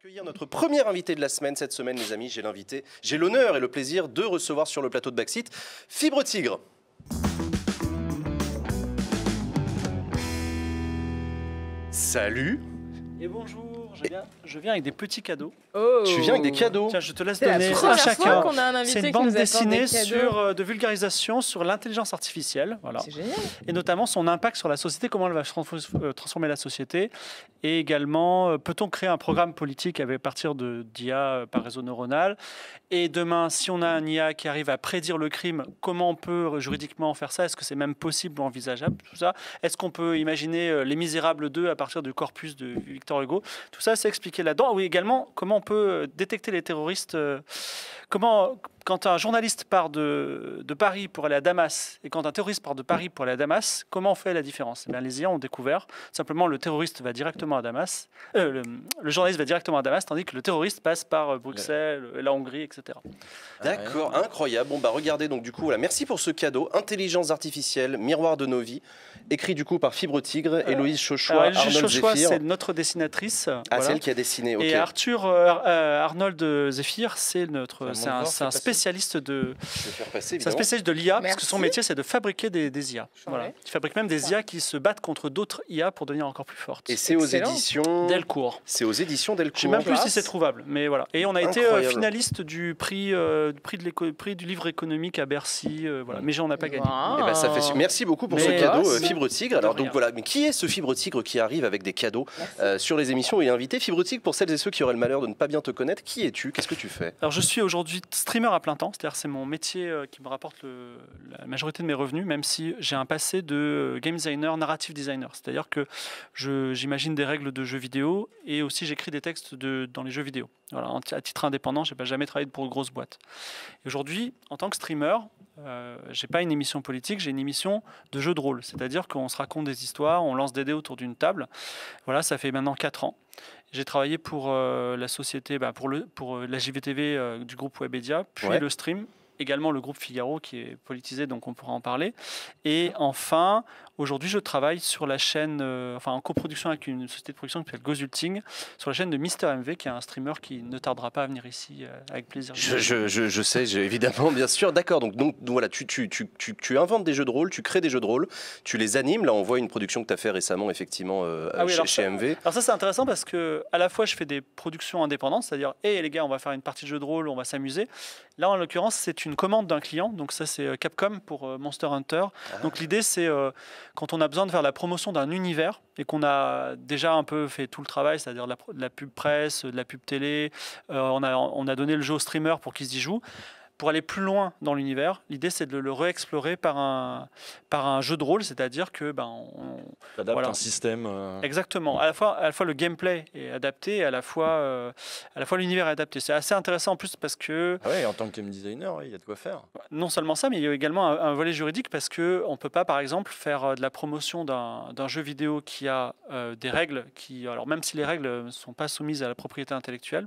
accueillir notre premier invité de la semaine. Cette semaine, les amis, j'ai l'invité, j'ai l'honneur et le plaisir de recevoir sur le plateau de Baxit, Fibre Tigre. Salut Et bonjour je viens, avec des petits cadeaux. Oh. Tu viens avec des cadeaux. Tiens, je te laisse donner à chacun. C'est une bande dessinée sur, euh, de vulgarisation sur l'intelligence artificielle. Voilà. C'est génial. Et notamment son impact sur la société, comment elle va euh, transformer la société. Et également, euh, peut-on créer un programme politique à partir d'IA par réseau neuronal Et demain, si on a un IA qui arrive à prédire le crime, comment on peut juridiquement faire ça Est-ce que c'est même possible ou envisageable Tout ça. Est-ce qu'on peut imaginer Les Misérables 2 à partir du corpus de Victor Hugo Tout ça ça, c'est expliqué là-dedans. Ah oui, également, comment on peut euh, détecter les terroristes euh, Comment, quand un journaliste part de, de, Paris pour aller à Damas et quand un terroriste part de Paris pour aller à Damas, comment on fait la différence eh bien, Les IA ont découvert simplement le terroriste va directement à Damas, euh, le, journaliste va directement à Damas, tandis que le terroriste passe par euh, Bruxelles, euh, la Hongrie, etc. Ah D'accord, incroyable. Bon bah regardez donc du coup, voilà, merci pour ce cadeau. Intelligence artificielle, miroir de nos vies, écrit du coup par Fibre Tigre, et Héloïse Chochois, alors, ah Arnold c'est notre dessinatrice. Ah, voilà. celle qui a dessiné. ok. Et Arthur Arnold Zephyr, c'est notre c'est un, spécialiste de. spécialiste de l'IA parce que son métier c'est de fabriquer des, IA. Voilà. Il fabrique même des IA qui se battent contre d'autres IA pour devenir encore plus fortes. Et c'est aux éditions Delcourt. C'est aux éditions Delcourt. Je sais même plus si c'est trouvable, mais voilà. Et on a été euh, finaliste du prix, euh, du prix, de prix du livre économique à Bercy. Euh, voilà. Mais j'en ai pas gagné. Eh ben, ça fait... Merci beaucoup pour ce cadeau Fibre Tigre. Alors donc voilà, mais qui est ce Fibre Tigre qui arrive avec des cadeaux sur les émissions et invité Fibre Tigre pour celles et ceux qui auraient le malheur de ne pas bien te connaître, qui es-tu Qu'est-ce que tu fais Alors je suis aujourd'hui suis streamer à plein temps, c'est-à-dire c'est mon métier euh, qui me rapporte la majorité de mes revenus, même si j'ai un passé de euh, game designer, narrative designer. C'est-à-dire que j'imagine des règles de jeux vidéo et aussi j'écris des textes de, dans les jeux vidéo à titre indépendant, je n'ai pas jamais travaillé pour une grosse boîte. Aujourd'hui, en tant que streamer, euh, j'ai pas une émission politique, j'ai une émission de jeu de rôle. C'est-à-dire qu'on se raconte des histoires, on lance des dés autour d'une table. Voilà, ça fait maintenant 4 ans. J'ai travaillé pour euh, la société, bah, pour, le, pour euh, la JVTV euh, du groupe Webedia, puis le stream, également le groupe Figaro qui est politisé, donc on pourra en parler. Et enfin, Aujourd'hui, je travaille sur la chaîne, euh, enfin en coproduction avec une société de production qui s'appelle Gozulting, sur la chaîne de Mister MV, qui est un streamer qui ne tardera pas à venir ici euh, avec plaisir. Je, sais, évidemment, bien sûr. D'accord. Donc, donc voilà, tu, tu, tu, inventes des jeux de rôle, tu crées des jeux de rôle, tu les animes. Là, on voit une production que tu as fait récemment, effectivement, euh, ah chez, MV. Alors ça, c'est intéressant parce que à la fois, je fais des productions indépendantes, c'est-à-dire, hé les gars, on va faire une partie de jeu de rôle, on va s'amuser. Là, en l'occurrence, c'est une commande d'un client. Donc ça, c'est Capcom pour Monster Hunter. Ah. Donc l'idée, c'est quand on a besoin de faire la promotion d'un univers et qu'on a déjà un peu fait tout le travail, c'est-à-dire de, la, pub presse, de la pub télé, euh, on, a, on a donné le jeu aux streamers pour qu'ils y jouent, pour aller plus loin dans l'univers, l'idée c'est de le réexplorer par un, par un jeu de rôle, c'est-à-dire que ben, on adapte un système. Euh, Exactement. À la, fois, à la fois le gameplay est adapté, à la fois, euh, à la fois l'univers est adapté. C'est assez intéressant en plus parce que. Ah en tant que game designer, il y a de quoi faire. Non seulement ça, mais il y a également un, volet juridique parce que on peut pas, par exemple, faire euh, de la promotion d'un jeu vidéo qui a des règles qui, alors même si les règles ne sont pas soumises à la propriété intellectuelle,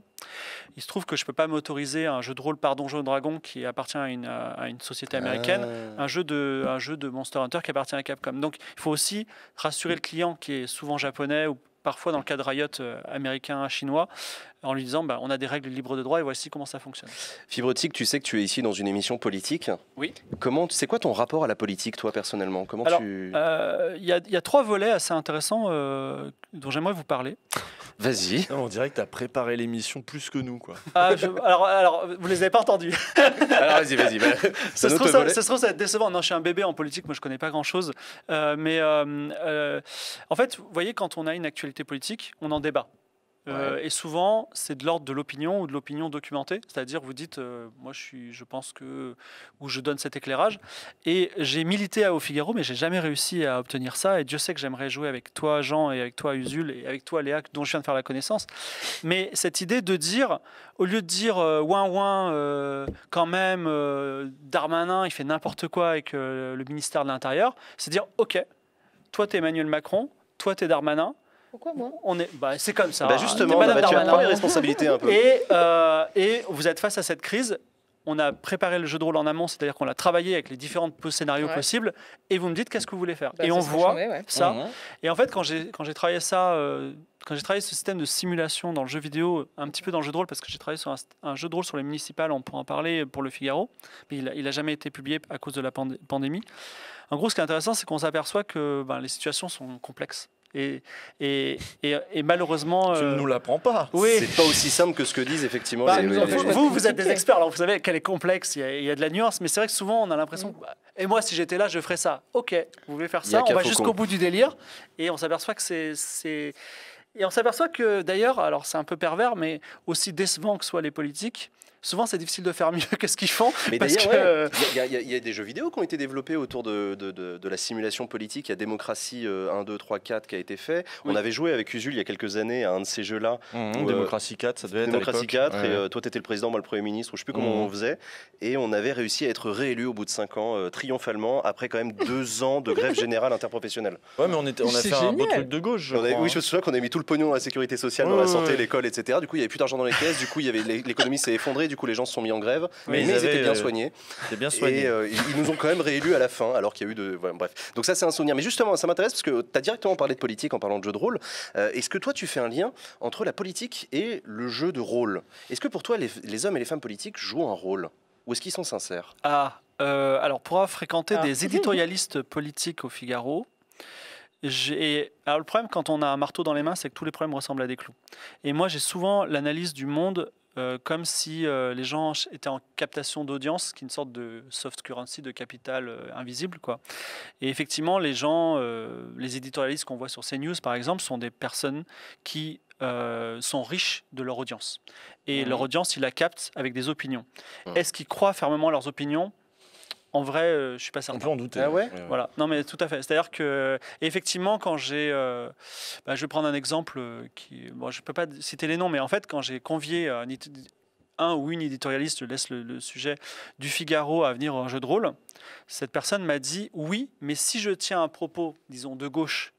il se trouve que je peux pas m'autoriser un jeu de rôle par Donjon Dragon qui appartient à une, société ah. américaine, un, jeu de, un jeu de Monster Hunter qui appartient à Capcom. Donc il faut aussi rassurer le client qui est souvent japonais ou parfois dans le cas de Riot euh, américain, chinois, en lui disant bah, on a des règles libres de droit et voici comment ça fonctionne. Fibrotique, tu sais que tu es ici dans une émission politique. Oui. Comment, c'est quoi ton rapport à la politique, toi personnellement Comment euh, Il y, a trois volets assez intéressants euh, dont j'aimerais vous parler. Vas-y. On dirait que tu as préparé l'émission plus que nous. Quoi. Ah, alors, alors, vous les avez pas entendus. alors, vas-y, vas-y. Bah, ça, se trouve, ça, se trouve, ça décevant. Non, je suis un bébé en politique, moi, je connais pas grand-chose. Euh, mais euh, euh, en fait, vous voyez, quand on a une actualité politique, on en débat. Euh, et souvent, c'est de l'ordre de l'opinion ou de l'opinion documentée. C'est-à-dire, vous dites, euh, moi, je, suis, je pense que, ou je donne cet éclairage. Et j'ai milité à Au Figaro, mais j'ai jamais réussi à obtenir ça. Et Dieu sait que j'aimerais jouer avec toi, Jean, et avec toi, Usul, et avec toi, Léa, dont je viens de faire la connaissance. Mais cette idée de dire, au lieu de dire, euh, ouin, ouin, quand même, Darmanin, il fait n'importe quoi avec le ministère de l'Intérieur, c'est dire, OK, toi, tu es Emmanuel Macron, toi, tu es Darmanin pourquoi moi On est, bah, c'est comme ça. Bah, justement, on bah, tu les responsabilités un peu. Et, euh, et vous êtes face à cette crise. On a préparé le jeu de rôle en amont, c'est-à-dire qu'on l'a travaillé avec les différents scénarios possibles, et vous me dites qu'est-ce que vous voulez faire. Bah, et on voit ça. Et en fait, quand j'ai quand j'ai travaillé ça, euh, quand j'ai travaillé ce système de simulation dans le jeu vidéo, un petit peu dans le jeu de rôle, parce que j'ai travaillé sur un, jeu de rôle sur les municipales, on pourra en parler pour Le Figaro, mais il, n'a a jamais été publié à cause de la pandémie. En gros, ce qui est intéressant, c'est qu'on s'aperçoit que ben, les situations sont complexes. Et, et, et, malheureusement. Tu ne euh, nous l'apprends pas. Oui. C'est pas aussi simple que ce que disent effectivement bah, Vous, vous êtes des experts, alors vous savez qu'elle est complexe, il y, a, de la nuance, mais c'est vrai que souvent on a l'impression. Bah, et moi, si j'étais là, je ferais ça. Ok, vous voulez faire ça, on va jusqu'au bout du délire. Et on s'aperçoit que c'est. Et on s'aperçoit que d'ailleurs, alors c'est un peu pervers, mais aussi décevant que soient les politiques, souvent c'est difficile de faire mieux que ce qu'ils font. Mais d'ailleurs, que... il y, a des jeux vidéo qui ont été développés autour de, de, la simulation politique. Il y a Démocratie 1, 2, 3, 4 qui a été fait. On avait joué avec Usul il y a quelques années à un de ces jeux-là. Mmh, euh, Démocratie 4, ça devait être. Démocratie 4, et euh, toi tu étais le président, moi le Premier ministre, ou je sais plus comment mmh. on faisait. Et on avait réussi à être réélu au bout de 5 ans, euh, triomphalement, après quand même 2 ans de grève générale interprofessionnelle. Ouais, mais on, était, a fait un beau truc de gauche. oui, hein. je me souviens qu'on a mis tout le pognon dans la sécurité sociale, dans la santé, l'école, etc. Du coup, il n'y avait plus d'argent dans les caisses, du coup, l'économie s'est effondrée du coup les gens se sont mis en grève, mais, ils, euh, étaient bien soignés. bien euh, ils nous ont quand même réélus à la fin, alors qu'il y a eu de. bref. Donc ça, c'est un souvenir. Mais justement, ça m'intéresse parce que tu as directement parlé de politique en parlant de jeu de rôle. Euh, est-ce que toi, tu fais un lien entre la politique et le jeu de rôle Est-ce que pour toi, les, hommes et les femmes politiques jouent un rôle ou est-ce qu'ils sont sincères Ah, alors pour avoir fréquenté ah. des éditorialistes politiques au Figaro, j'ai. le problème quand on a un marteau dans les mains, c'est que tous les problèmes ressemblent à des clous. Et moi, j'ai souvent l'analyse du monde euh, comme si euh, les gens étaient en captation d'audience, qui est une sorte de soft currency, de capital euh, invisible. Quoi. Et effectivement, les gens, les éditorialistes qu'on voit sur CNews, par exemple, sont des personnes qui sont riches de leur audience. Et mmh. leur audience, ils la captent avec des opinions. Mmh. Est-ce qu'ils croient fermement à leurs opinions en vrai, euh, je suis pas certain. On peut en douter. Ah ouais Voilà. Non, mais tout à fait. C'est-à-dire que, effectivement, quand j'ai. Euh, bah, je vais prendre un exemple euh, qui. Bon, je peux pas citer les noms, mais en fait, quand j'ai convié un, un, ou une éditorialiste, je laisse le, sujet, du Figaro à venir en jeu de rôle, cette personne m'a dit Oui, mais si je tiens un propos, disons, de gauche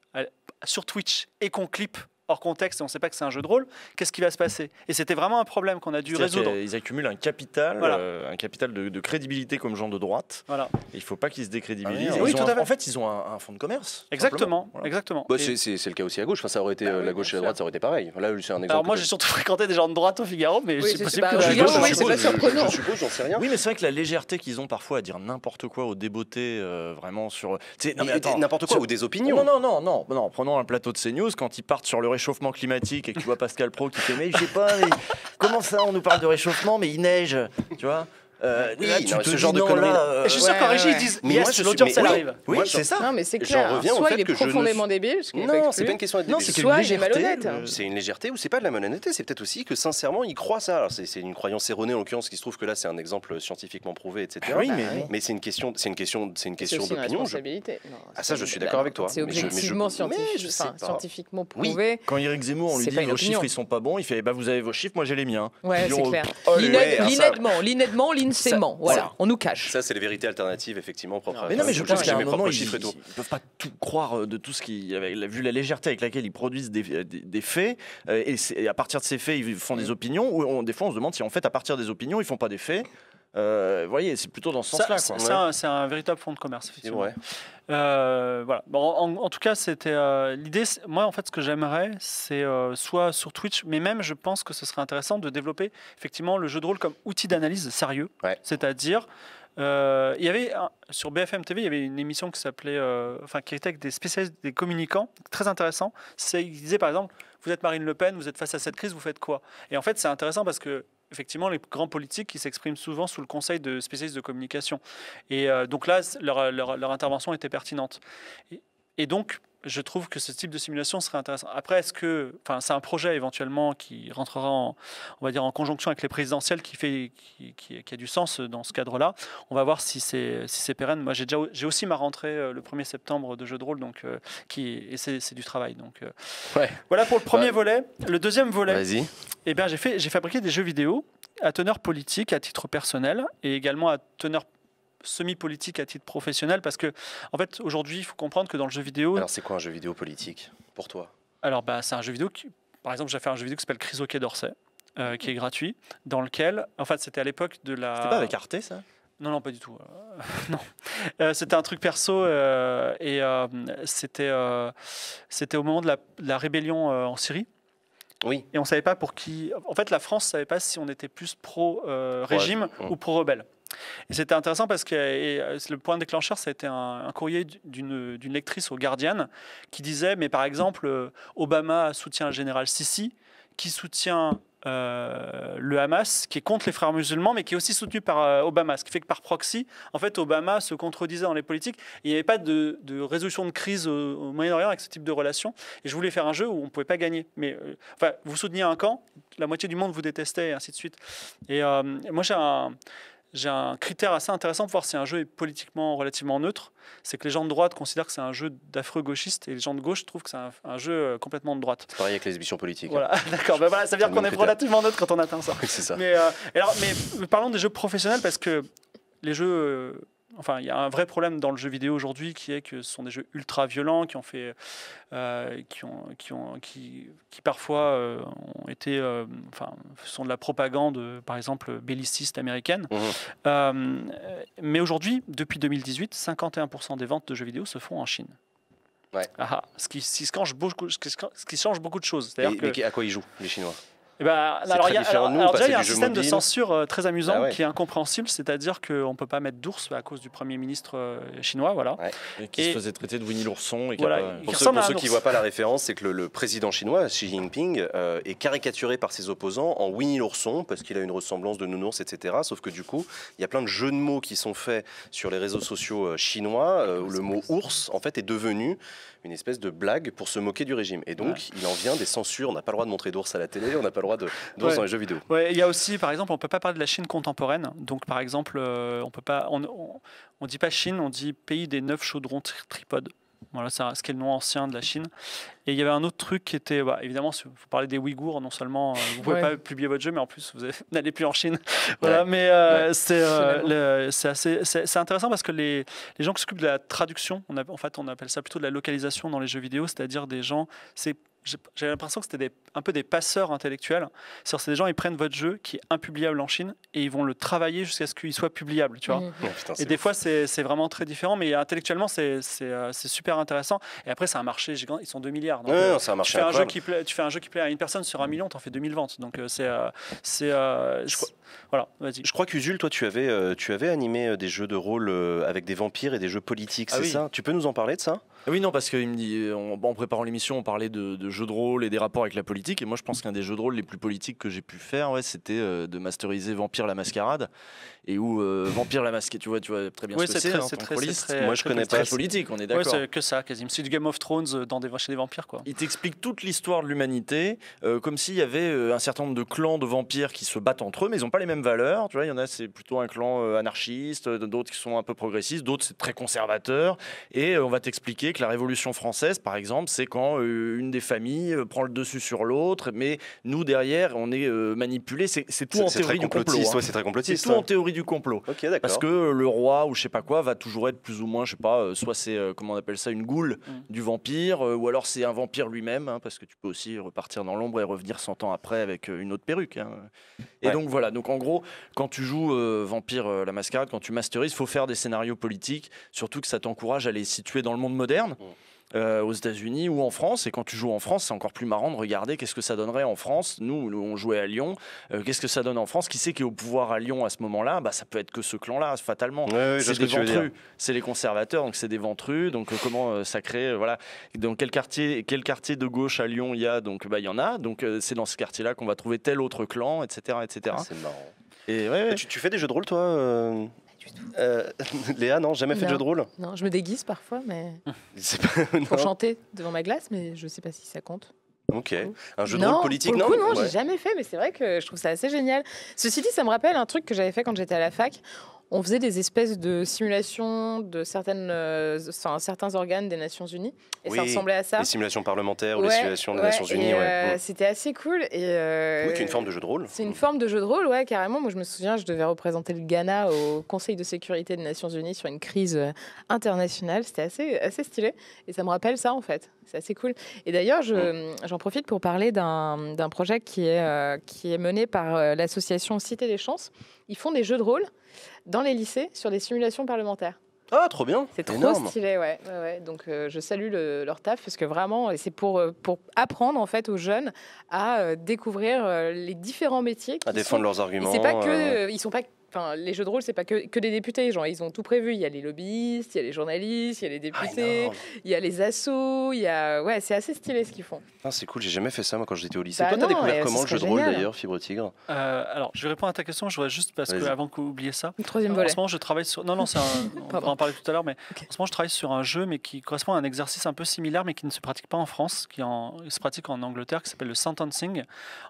sur Twitch et qu'on clip, hors contexte et on ne sait pas que c'est un jeu de rôle, qu'est-ce qui va se passer Et c'était vraiment un problème qu'on a dû résoudre. Ils accumulent un capital, euh, un capital de, crédibilité comme gens de droite. Voilà. il ne faut pas qu'ils se décrédibilisent. Ah en fait, ils ont un, fonds de commerce. Exactement, exactement. Bah, c'est le cas aussi à gauche. Enfin, ça aurait été eh euh, la gauche et la droite, ça aurait été pareil. Là, un exemple. moi, j'ai surtout fréquenté des gens de droite au Figaro, mais c'est possible que je, je, suppose, j'en sais rien. Oui, mais c'est vrai que la légèreté qu'ils ont parfois à dire n'importe quoi, aux débeautés, euh, vraiment sur. N'importe quoi ou des opinions. Non, non, non, non. Prenons un plateau de CNews quand ils partent sur le réchauffement climatique et tu vois Pascal Pro qui fait mais je sais pas comment ça on nous parle de réchauffement mais il neige, tu vois euh, oui, ce genre de conneries. Euh, je suis sûr qu'en régie, ils disent mais yes, l'audience, elle arrive. Oui, c'est ça. Non, mais c'est clair. Reviens Soit fait il est profondément débile. non, c'est pas une question d'être débile. c'est une légèreté. Hein. C'est une légèreté ou c'est pas de la malhonnêteté. C'est peut-être aussi que sincèrement, il croit ça. C'est une croyance erronée en l'occurrence qui se trouve que là, c'est un exemple scientifiquement prouvé, etc. Oui, mais, mais c'est une question, c'est une question, c'est une question d'opinion. Ah ça, je suis d'accord avec toi. C'est objectivement scientifiquement prouvé. Quand Eric Zemmour, on lui dit vos chiffres, ils sont pas bons, il fait eh ben, vous avez vos chiffres, moi j'ai les miens. Ouais, c'est clair. L'innèdement, l'innèdement, c'est Voilà, on nous cache. Ça, c'est les vérités alternatives, effectivement, propres. Mais non, mais je pense qu'à un moment, ils ne peuvent pas tout croire euh, de tout ce qui, vu la légèreté avec laquelle ils produisent des, euh, faits, euh, et à partir de ces faits, ils font des mm. opinions. Ou des fois, on se demande si en fait, à partir des opinions, ils font pas des faits. Euh, voyez, c'est plutôt dans ce sens-là. C'est un, véritable fonds de commerce, effectivement. Euh, voilà. en, tout cas, c'était euh, l'idée. Moi, en fait, ce que j'aimerais, c'est soit sur Twitch, mais même, je pense que ce serait intéressant de développer effectivement le jeu de rôle comme outil d'analyse sérieux. C'est-à-dire, il y avait sur BFM TV, il y avait une émission qui s'appelait, enfin, qui était avec des spécialistes, des communicants, très intéressant. C'est, ils disaient par exemple, vous êtes Marine Le Pen, vous êtes face à cette crise, vous faites quoi Et en fait, c'est intéressant parce que effectivement les grands politiques qui s'expriment souvent sous le conseil de spécialistes de communication. Et euh, donc là, leur, intervention était pertinente. et donc, je trouve que ce type de simulation serait intéressant. Après, est-ce que, enfin, c'est un projet éventuellement qui rentrera, en, on va dire, en conjonction avec les présidentielles, qui fait, qui, a du sens dans ce cadre-là. On va voir si c'est, si c'est pérenne. Moi, j'ai déjà, j'ai aussi ma rentrée euh, le 1er septembre de jeux de rôle, donc euh, qui, et c'est, du travail. Donc, euh. voilà pour le premier volet. Le deuxième volet. Vas-y. Eh bien, j'ai fait, j'ai fabriqué des jeux vidéo à teneur politique, à titre personnel, et également à teneur semi-politique à titre professionnel Parce que, en fait, aujourd'hui, il faut comprendre que dans le jeu vidéo. Alors, c'est quoi un jeu vidéo politique pour toi Alors, bah, c'est un jeu vidéo qui. Par exemple, j'ai fait un jeu vidéo qui s'appelle au Quai d'Orsay, euh, qui est gratuit, dans lequel. En fait, c'était à l'époque de la. C'était pas avec Arte, ça non, non, pas du tout. Euh, non, euh, c'était un truc perso et c'était c'était au moment de la, rébellion en Syrie. Oui. Et on savait pas pour qui. En fait, la France savait pas si on était plus pro régime ou pro rebelle. Et c'était intéressant parce que euh, le point déclencheur, c'était un, un, courrier d'une lectrice au Guardian qui disait, mais par exemple, euh, Obama soutient le général Sisi, qui soutient euh, le Hamas, qui est contre les frères musulmans, mais qui est aussi soutenu par Obama, ce qui fait que par proxy, en fait, Obama se contredisait dans les politiques. il n'y avait pas de, résolution de crise au, Moyen-Orient avec ce type de relation. Et je voulais faire un jeu où on ne pouvait pas gagner. Mais enfin, vous souteniez un camp, la moitié du monde vous détestait, et ainsi de suite. Et moi, j'ai un j'ai un critère assez intéressant pour voir si un jeu est politiquement relativement neutre. C'est que les gens de droite considèrent que c'est un jeu d'affreux gauchistes et les gens de gauche trouvent que c'est un, jeu euh, complètement de droite. C'est pareil avec les émissions politiques. Hein. Voilà, d'accord. Bah, voilà, ça veut dire qu'on est relativement neutre quand on atteint ça. Mais, euh, alors, mais, mais parlons des jeux professionnels parce que les jeux euh, Enfin, il y a un vrai problème dans le jeu vidéo aujourd'hui qui est que ce sont des jeux ultra violents qui ont fait, euh, qui ont, qui ont, qui, parfois euh, ont été, euh, enfin, sont de la propagande, par exemple belliciste américaine. Mmh. mais aujourd'hui, depuis 2018, 51% des ventes de jeux vidéo se font en Chine. Ouais. Ah ah, ce, qui, ce, qui change beaucoup, change beaucoup de choses. à quoi ils jouent les Chinois eh ben, alors, il y a, un système de censure euh, très amusant bah qui est incompréhensible, c'est-à-dire qu'on ne peut pas mettre d'ours à cause du Premier ministre euh, chinois. Voilà. Et qui se faisait traiter de Winnie l'ourson. Et Pour, ceux, pour ceux qui ne voient pas la référence, c'est que le, président chinois, Xi Jinping, euh, est caricaturé par ses opposants en Winnie l'ourson parce qu'il a une ressemblance de nounours, etc. Sauf que du coup, il y a plein de jeux de mots qui sont faits sur les réseaux sociaux chinois où le mot ours, en fait, est devenu une espèce de blague pour se moquer du régime. Et donc, il en vient des censures. On n'a pas le droit de montrer d'ours à la télé, on n'a pas dans les jeux vidéo. il y a aussi, par exemple, on ne peut pas parler de la Chine contemporaine. Donc, par exemple, euh, on peut pas, on, on, dit pas Chine, on dit pays des neuf chaudrons tripodes. Voilà, c'est ce qu'est le nom ancien de la Chine. Et il y avait un autre truc qui était, bah, évidemment, vous parlez des Ouïghours, non seulement euh, vous ne pouvez pas publier votre jeu, mais en plus, vous n'allez plus en Chine. voilà, mais euh, c'est c'est intéressant parce que les, les gens qui s'occupent de la traduction, on en fait, on appelle ça plutôt de la localisation dans les jeux vidéo, c'est-à-dire des gens, c'est j'ai l'impression que c'était un peu des passeurs intellectuels. C'est-à-dire des gens, ils prennent votre jeu qui est impubliable en Chine et ils vont le travailler jusqu'à ce qu'il soit publiable, tu vois. Mmh. et des fois, c'est vraiment très différent, mais intellectuellement, euh, c'est super intéressant. Et après, c'est un marché gigant, ils sont 2 milliards. Euh, un tu, fais un jeu qui plaît, tu fais un jeu qui plaît à une personne sur un million, t'en fais 2000 ventes. Donc, euh, c'est. je crois... Voilà, vas-y. Je crois qu'Usul, toi, tu avais, tu avais animé des jeux de rôle avec des vampires et des jeux politiques, ah c'est ça Tu peux nous en parler de ça ah oui, non, parce qu'il me dit, euh, en préparant l'émission, on parlait de, jeux de rôle et des rapports avec la politique. Et moi, je pense qu'un des jeux de rôle les plus politiques que j'ai pu faire, ouais, c'était euh, de masteriser Vampire la Mascarade. Et où euh, Vampire la Mascarade, tu vois, tu vois très bien ce que hein, c'est. très, moi, je connais pas. la politique, on est d'accord. Ouais, c'est que ça, quasiment. C'est du Game of Thrones dans des, chez des vampires, quoi. Il t'explique toute l'histoire de l'humanité, comme s'il y avait un certain nombre de clans de vampires qui se battent entre eux, mais ils n'ont pas les mêmes valeurs. Tu vois, il y en a, c'est plutôt un clan anarchiste, d'autres qui sont un peu progressistes, d'autres, c'est très conservateur. Et on va t'expliquer que la Révolution française, par exemple, c'est quand euh, une des familles euh, prend le dessus sur l'autre, mais nous, derrière, on est euh, manipulé. Hein. C'est tout, en hein. théorie du complot. c'est très complotiste. tout en théorie du complot. Parce que le roi ou je sais pas quoi va toujours être plus ou moins, je sais pas, soit c'est, comment on appelle ça, une goule mm. du vampire, ou alors c'est un vampire lui-même, hein, parce que tu peux aussi repartir dans l'ombre et revenir 100 ans après avec une autre perruque. Et donc voilà, donc en gros, quand tu joues Vampire la Mascarade, quand tu masterises, faut faire des scénarios politiques, surtout que ça t'encourage à les situer dans le monde moderne euh, aux États-Unis ou en France. Et quand tu joues en France, c'est encore plus marrant de regarder qu'est-ce que ça donnerait en France. Nous, nous on jouait à Lyon. Euh, qu'est-ce que ça donne en France Qui sait qui est au pouvoir à Lyon à ce moment-là Bah, ça peut être que ce clan-là, fatalement. c'est des ventrus. C'est les conservateurs, donc c'est des ventrus. Donc euh, comment ça crée Voilà. Dans quel quartier, quel quartier de gauche à Lyon il y a Donc bah il y en a. Donc c'est dans ce quartier-là qu'on va trouver tel autre clan, etc., etc. c'est marrant. Et ouais, Tu, tu, fais des jeux de rôle, toi euh, Léa, non, jamais fait de jeu de rôle Non, je me déguise parfois, mais. Pas... Euh, pour chanter devant ma glace, mais je sais pas si ça compte. Ok. Un jeu de rôle politique, non non Non, j'ai jamais fait, mais c'est vrai que je trouve ça assez génial. Ceci dit, ça me rappelle un truc que j'avais fait quand j'étais à la fac on faisait des espèces de simulations de certaines, euh, certains organes des Nations Unies. Et ça ressemblait à ça. Les simulations parlementaires ou les simulations des Nations Unies. ouais. Euh, mm. C'était assez cool. Et, c'est euh, une forme de jeu de rôle. C'est une mm. forme de jeu de rôle, ouais, carrément. Moi, je me souviens, je devais représenter le Ghana au Conseil de sécurité des Nations Unies sur une crise internationale. C'était assez, assez stylé. Et ça me rappelle ça, en fait. C'est assez cool. Et d'ailleurs, mm. j'en profite pour parler d'un projet qui est, qui est mené par l'association Cité des Chances. Ils font des jeux de rôle dans les lycées sur les simulations parlementaires. Ah, trop bien. C'est trop stylé, ouais. Donc, euh, je salue leur taf parce que vraiment, c'est pour, euh, pour apprendre en fait aux jeunes à euh, découvrir les différents métiers. À défendre leurs arguments. C'est pas que ils sont pas Enfin, les jeux de rôle, c'est pas que, que des députés. Genre, ils ont tout prévu. Il y a les lobbyistes, il y a les journalistes, il y a les ah, députés, il y a les assos. Il y a... Ouais, c'est assez stylé ce qu'ils font. Ah, c'est cool, j'ai jamais fait ça moi quand j'étais au lycée. Bah Toi, t'as découvert comment le jeu de rôle d'ailleurs, Fibre Tigre euh, Alors, je vais répondre à ta question. Je voudrais juste parce que avant que vous oubliez ça. Le troisième volet. je travaille sur. Non, non, c'est un... on va en parler tout à l'heure, mais en ce moment, je travaille sur un jeu, mais qui correspond à un exercice un peu similaire, mais qui ne se pratique pas en France, qui en... se pratique en Angleterre, qui s'appelle le sentencing.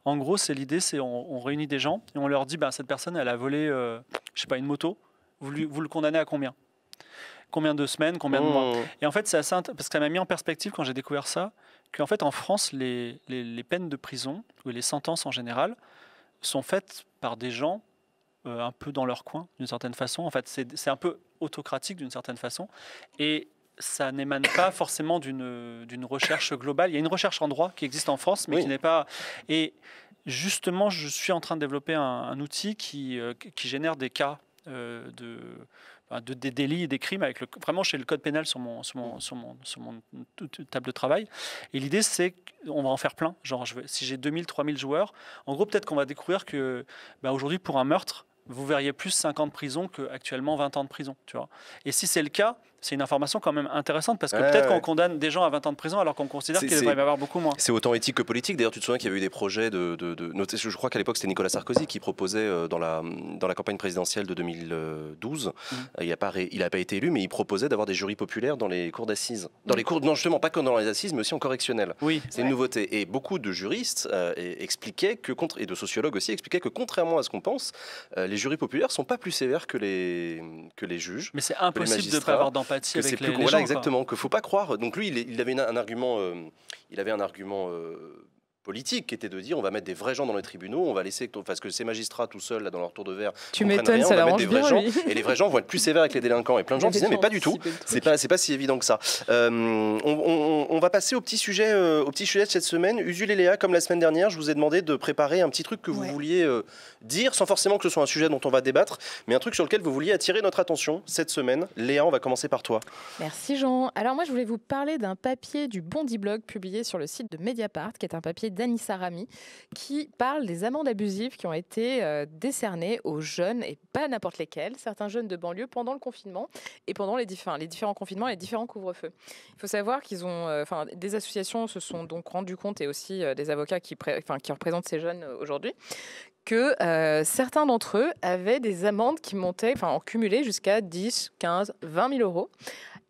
En gros, c'est l'idée, c'est on... réunit des gens et on leur dit, bah, cette personne, elle a volé. Euh, euh, je sais pas, une moto, vous, le condamnez à combien Combien de semaines, combien de mois oh. Et en fait, c'est assez parce que ça m'a mis en perspective quand j'ai découvert ça, qu'en fait, en France, les, peines de prison, ou les sentences en général, sont faites par des gens euh, un peu dans leur coin, d'une certaine façon. En fait, c'est un peu autocratique d'une certaine façon. Et ça n'émane pas forcément d'une recherche globale. Il y a une recherche en droit qui existe en France, mais qui n'est pas. Et justement, je suis en train de développer un, outil qui, euh, qui génère des cas euh, de, de, des délits et des crimes, avec vraiment chez le code pénal sur mon, sur mon, sur mon, table de travail. Et l'idée, c'est qu'on va en faire plein. Genre, je, si j'ai 2000, 3000 joueurs, en gros, peut-être qu'on va découvrir que bah, aujourd'hui, pour un meurtre, vous verriez plus 5 ans de prison qu'actuellement 20 ans de prison. Tu vois. Et si c'est le cas, c'est une information quand même intéressante parce que peut-être qu'on condamne des gens à 20 ans de prison alors qu'on considère qu'il devrait y avoir beaucoup moins. C'est autant éthique que politique. D'ailleurs, tu te souviens qu'il y avait eu des projets de. de, je crois qu'à l'époque, c'était Nicolas Sarkozy qui proposait euh, dans, la, dans la campagne présidentielle de 2012. Mm. Euh, il n'a pas, il pas été élu, mais il proposait d'avoir des jurys populaires dans les cours d'assises. Dans les mm. cours, non, justement, pas que dans les assises, mais aussi en correctionnel. Oui. C'est une nouveauté. Et beaucoup de juristes euh, expliquaient que, et de sociologues aussi, expliquaient que contrairement à ce qu'on pense, les jurys populaires sont pas plus sévères que les, que les juges. Mais c'est impossible de prévoir pas c'est plus exactement. Que faut pas croire. Donc lui, il, avait un argument, il avait un argument euh, euh, politique qui était de dire on va mettre des vrais gens dans les tribunaux, on va laisser parce que ces magistrats tout seuls là dans leur tour de verre, tu m'étonnes, ça va des vrais gens et les vrais gens vont être plus sévères avec les délinquants et plein de gens disaient mais pas du tout, c'est pas c'est pas si évident que ça. Euh, on, va passer au petit sujet euh, au petit sujet de cette semaine. Usul et Léa, comme la semaine dernière, je vous ai demandé de préparer un petit truc que vous vouliez euh, dire sans forcément que ce soit un sujet dont on va débattre, mais un truc sur lequel vous vouliez attirer notre attention cette semaine. Léa, on va commencer par toi. Merci Jean. Alors moi je voulais vous parler d'un papier du Bondi Blog publié sur le site de Mediapart qui est un papier d'Anissa Sarami qui parle des amendes abusives qui ont été euh, décernées aux jeunes et pas n'importe lesquels, certains jeunes de banlieue pendant le confinement et pendant les, différents confinements et les différents couvre-feux. Il faut savoir qu'ils ont, euh, enfin, des associations se sont donc rendues compte et aussi euh, des avocats qui, représentent ces jeunes aujourd'hui que certains d'entre eux avaient des amendes qui montaient, enfin en cumulé, jusqu'à 10, 15, 20 000 euros,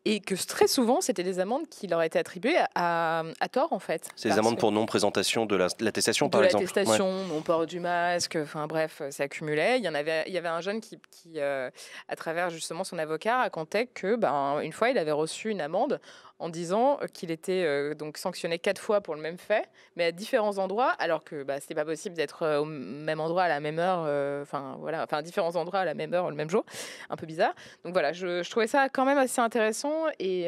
et que très souvent, c'était des amendes qui leur étaient attribuées à, tort, en fait. C'est des amendes pour non-présentation de l'attestation, par exemple. l'attestation, non-port du masque, enfin bref, euh, ça accumulait. Il y, en avait, il y avait un jeune qui, euh, à travers justement son avocat, racontait que, ben, une fois, il avait reçu une amende en disant euh, qu'il était euh, donc sanctionné quatre fois pour le même fait, mais à différents endroits, alors que bah, c'était pas possible d'être euh, au même endroit à la même heure, enfin voilà, enfin différents endroits à la même heure le même jour, un peu bizarre. Donc voilà, je, trouvais ça quand même assez intéressant et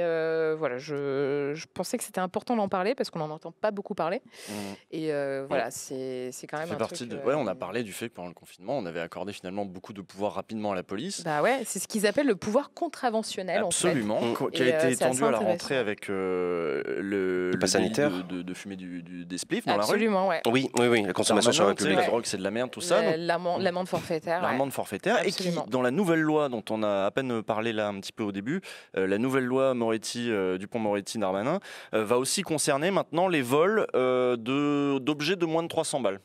voilà, je, pensais que c'était important d'en parler parce qu'on n'en entend pas beaucoup parler. Mmh. Et voilà, c'est quand même. un truc, on a parlé du fait que pendant le confinement, on avait accordé finalement beaucoup de pouvoir rapidement à la police. Bah ouais, c'est ce qu'ils appellent le pouvoir contraventionnel. Absolument, mmh. en qui a été étendu à la rentrée avec euh, le, le, sanitaire de, de, fumer du, du, des spliffs dans Absolument, la rue. Oui, oui, oui, la consommation sur la public. La drogue, c'est de la merde, tout ça. L'amende forfaitaire. L'amende forfaitaire. Et qui, dans la nouvelle loi dont on a à peine parlé là un petit peu au début, euh, la nouvelle loi Moretti, euh, Dupont-Moretti-Darmanin, va aussi concerner maintenant les vols d'objets de moins de 300 balles.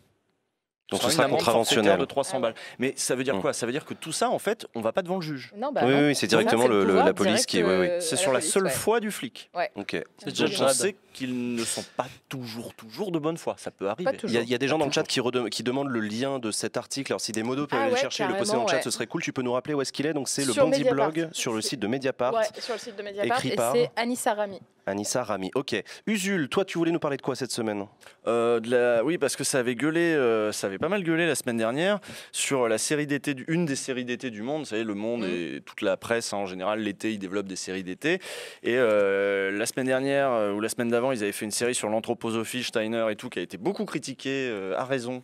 Donc ce sera contraventionnel. de 300 balles. Ah. Mais ça veut dire hmm. quoi Ça veut dire que tout ça, en fait, on va pas devant le juge. Bah oui, c'est directement la police qui. est euh, C'est sur la, seule fois du flic. Ok. je sais qu'ils ne sont pas toujours, toujours de bonne foi. Ça peut arriver. Il y, a, des gens dans le chat qui, demandent le lien de cet article. Alors si des modos peuvent ah aller chercher le poster dans le chat, ce serait cool. Tu peux nous rappeler où est-ce qu'il est Donc c'est le Bandit Blog sur le site de Mediapart. Sur le site de Mediapart. c'est Anissa Rami. Anissa Rami. Ok. Usul, toi, tu voulais nous parler de quoi cette semaine euh, de Oui, parce que ça avait gueulé, euh, ça avait pas mal gueulé la semaine dernière sur la série d'été, une des séries d'été du monde. Vous savez, le monde mm. et toute la presse, hein, en général, l'été, ils développent des séries d'été. Et euh, la semaine dernière ou la semaine d'avant, ils avaient fait une série sur l'anthroposophie, Steiner et tout, qui a été beaucoup critiquée, à raison.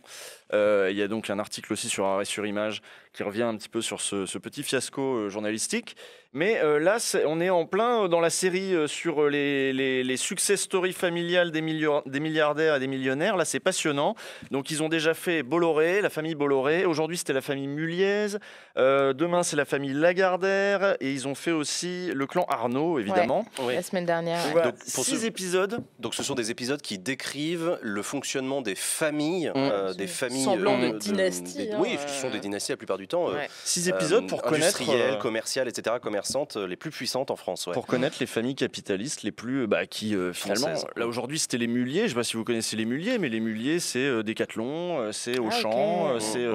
Euh, il y a donc un article aussi sur Arrêt sur Image qui revient un petit peu sur ce, petit fiasco euh, journalistique. Mais euh, là, on est en plein dans la série sur les, les, les success stories familiales des, des, milliardaires et des millionnaires. Là, c'est passionnant. Donc, ils ont déjà fait Bolloré, la famille Bolloré. Aujourd'hui, c'était la famille Muliez. demain, c'est la famille Lagardère. Et ils ont fait aussi le clan Arnaud, évidemment. La semaine dernière. Donc, six épisodes. Donc, ce sont des épisodes qui décrivent le fonctionnement des familles, mm. des familles Semblant euh, de, dynasties. Hein, oui, ce sont euh. des dynasties la plupart du temps. Euh, Six épisodes pour connaître. Industrielles, commerciales, etc., commerçantes, les plus puissantes en France. Pour connaître les familles capitalistes les plus. Bah, qui finalement. Là aujourd'hui, c'était les muliers. Je ne sais pas si vous connaissez les muliers, mais les muliers, c'est Decathlon, c'est ah, Auchan, c'est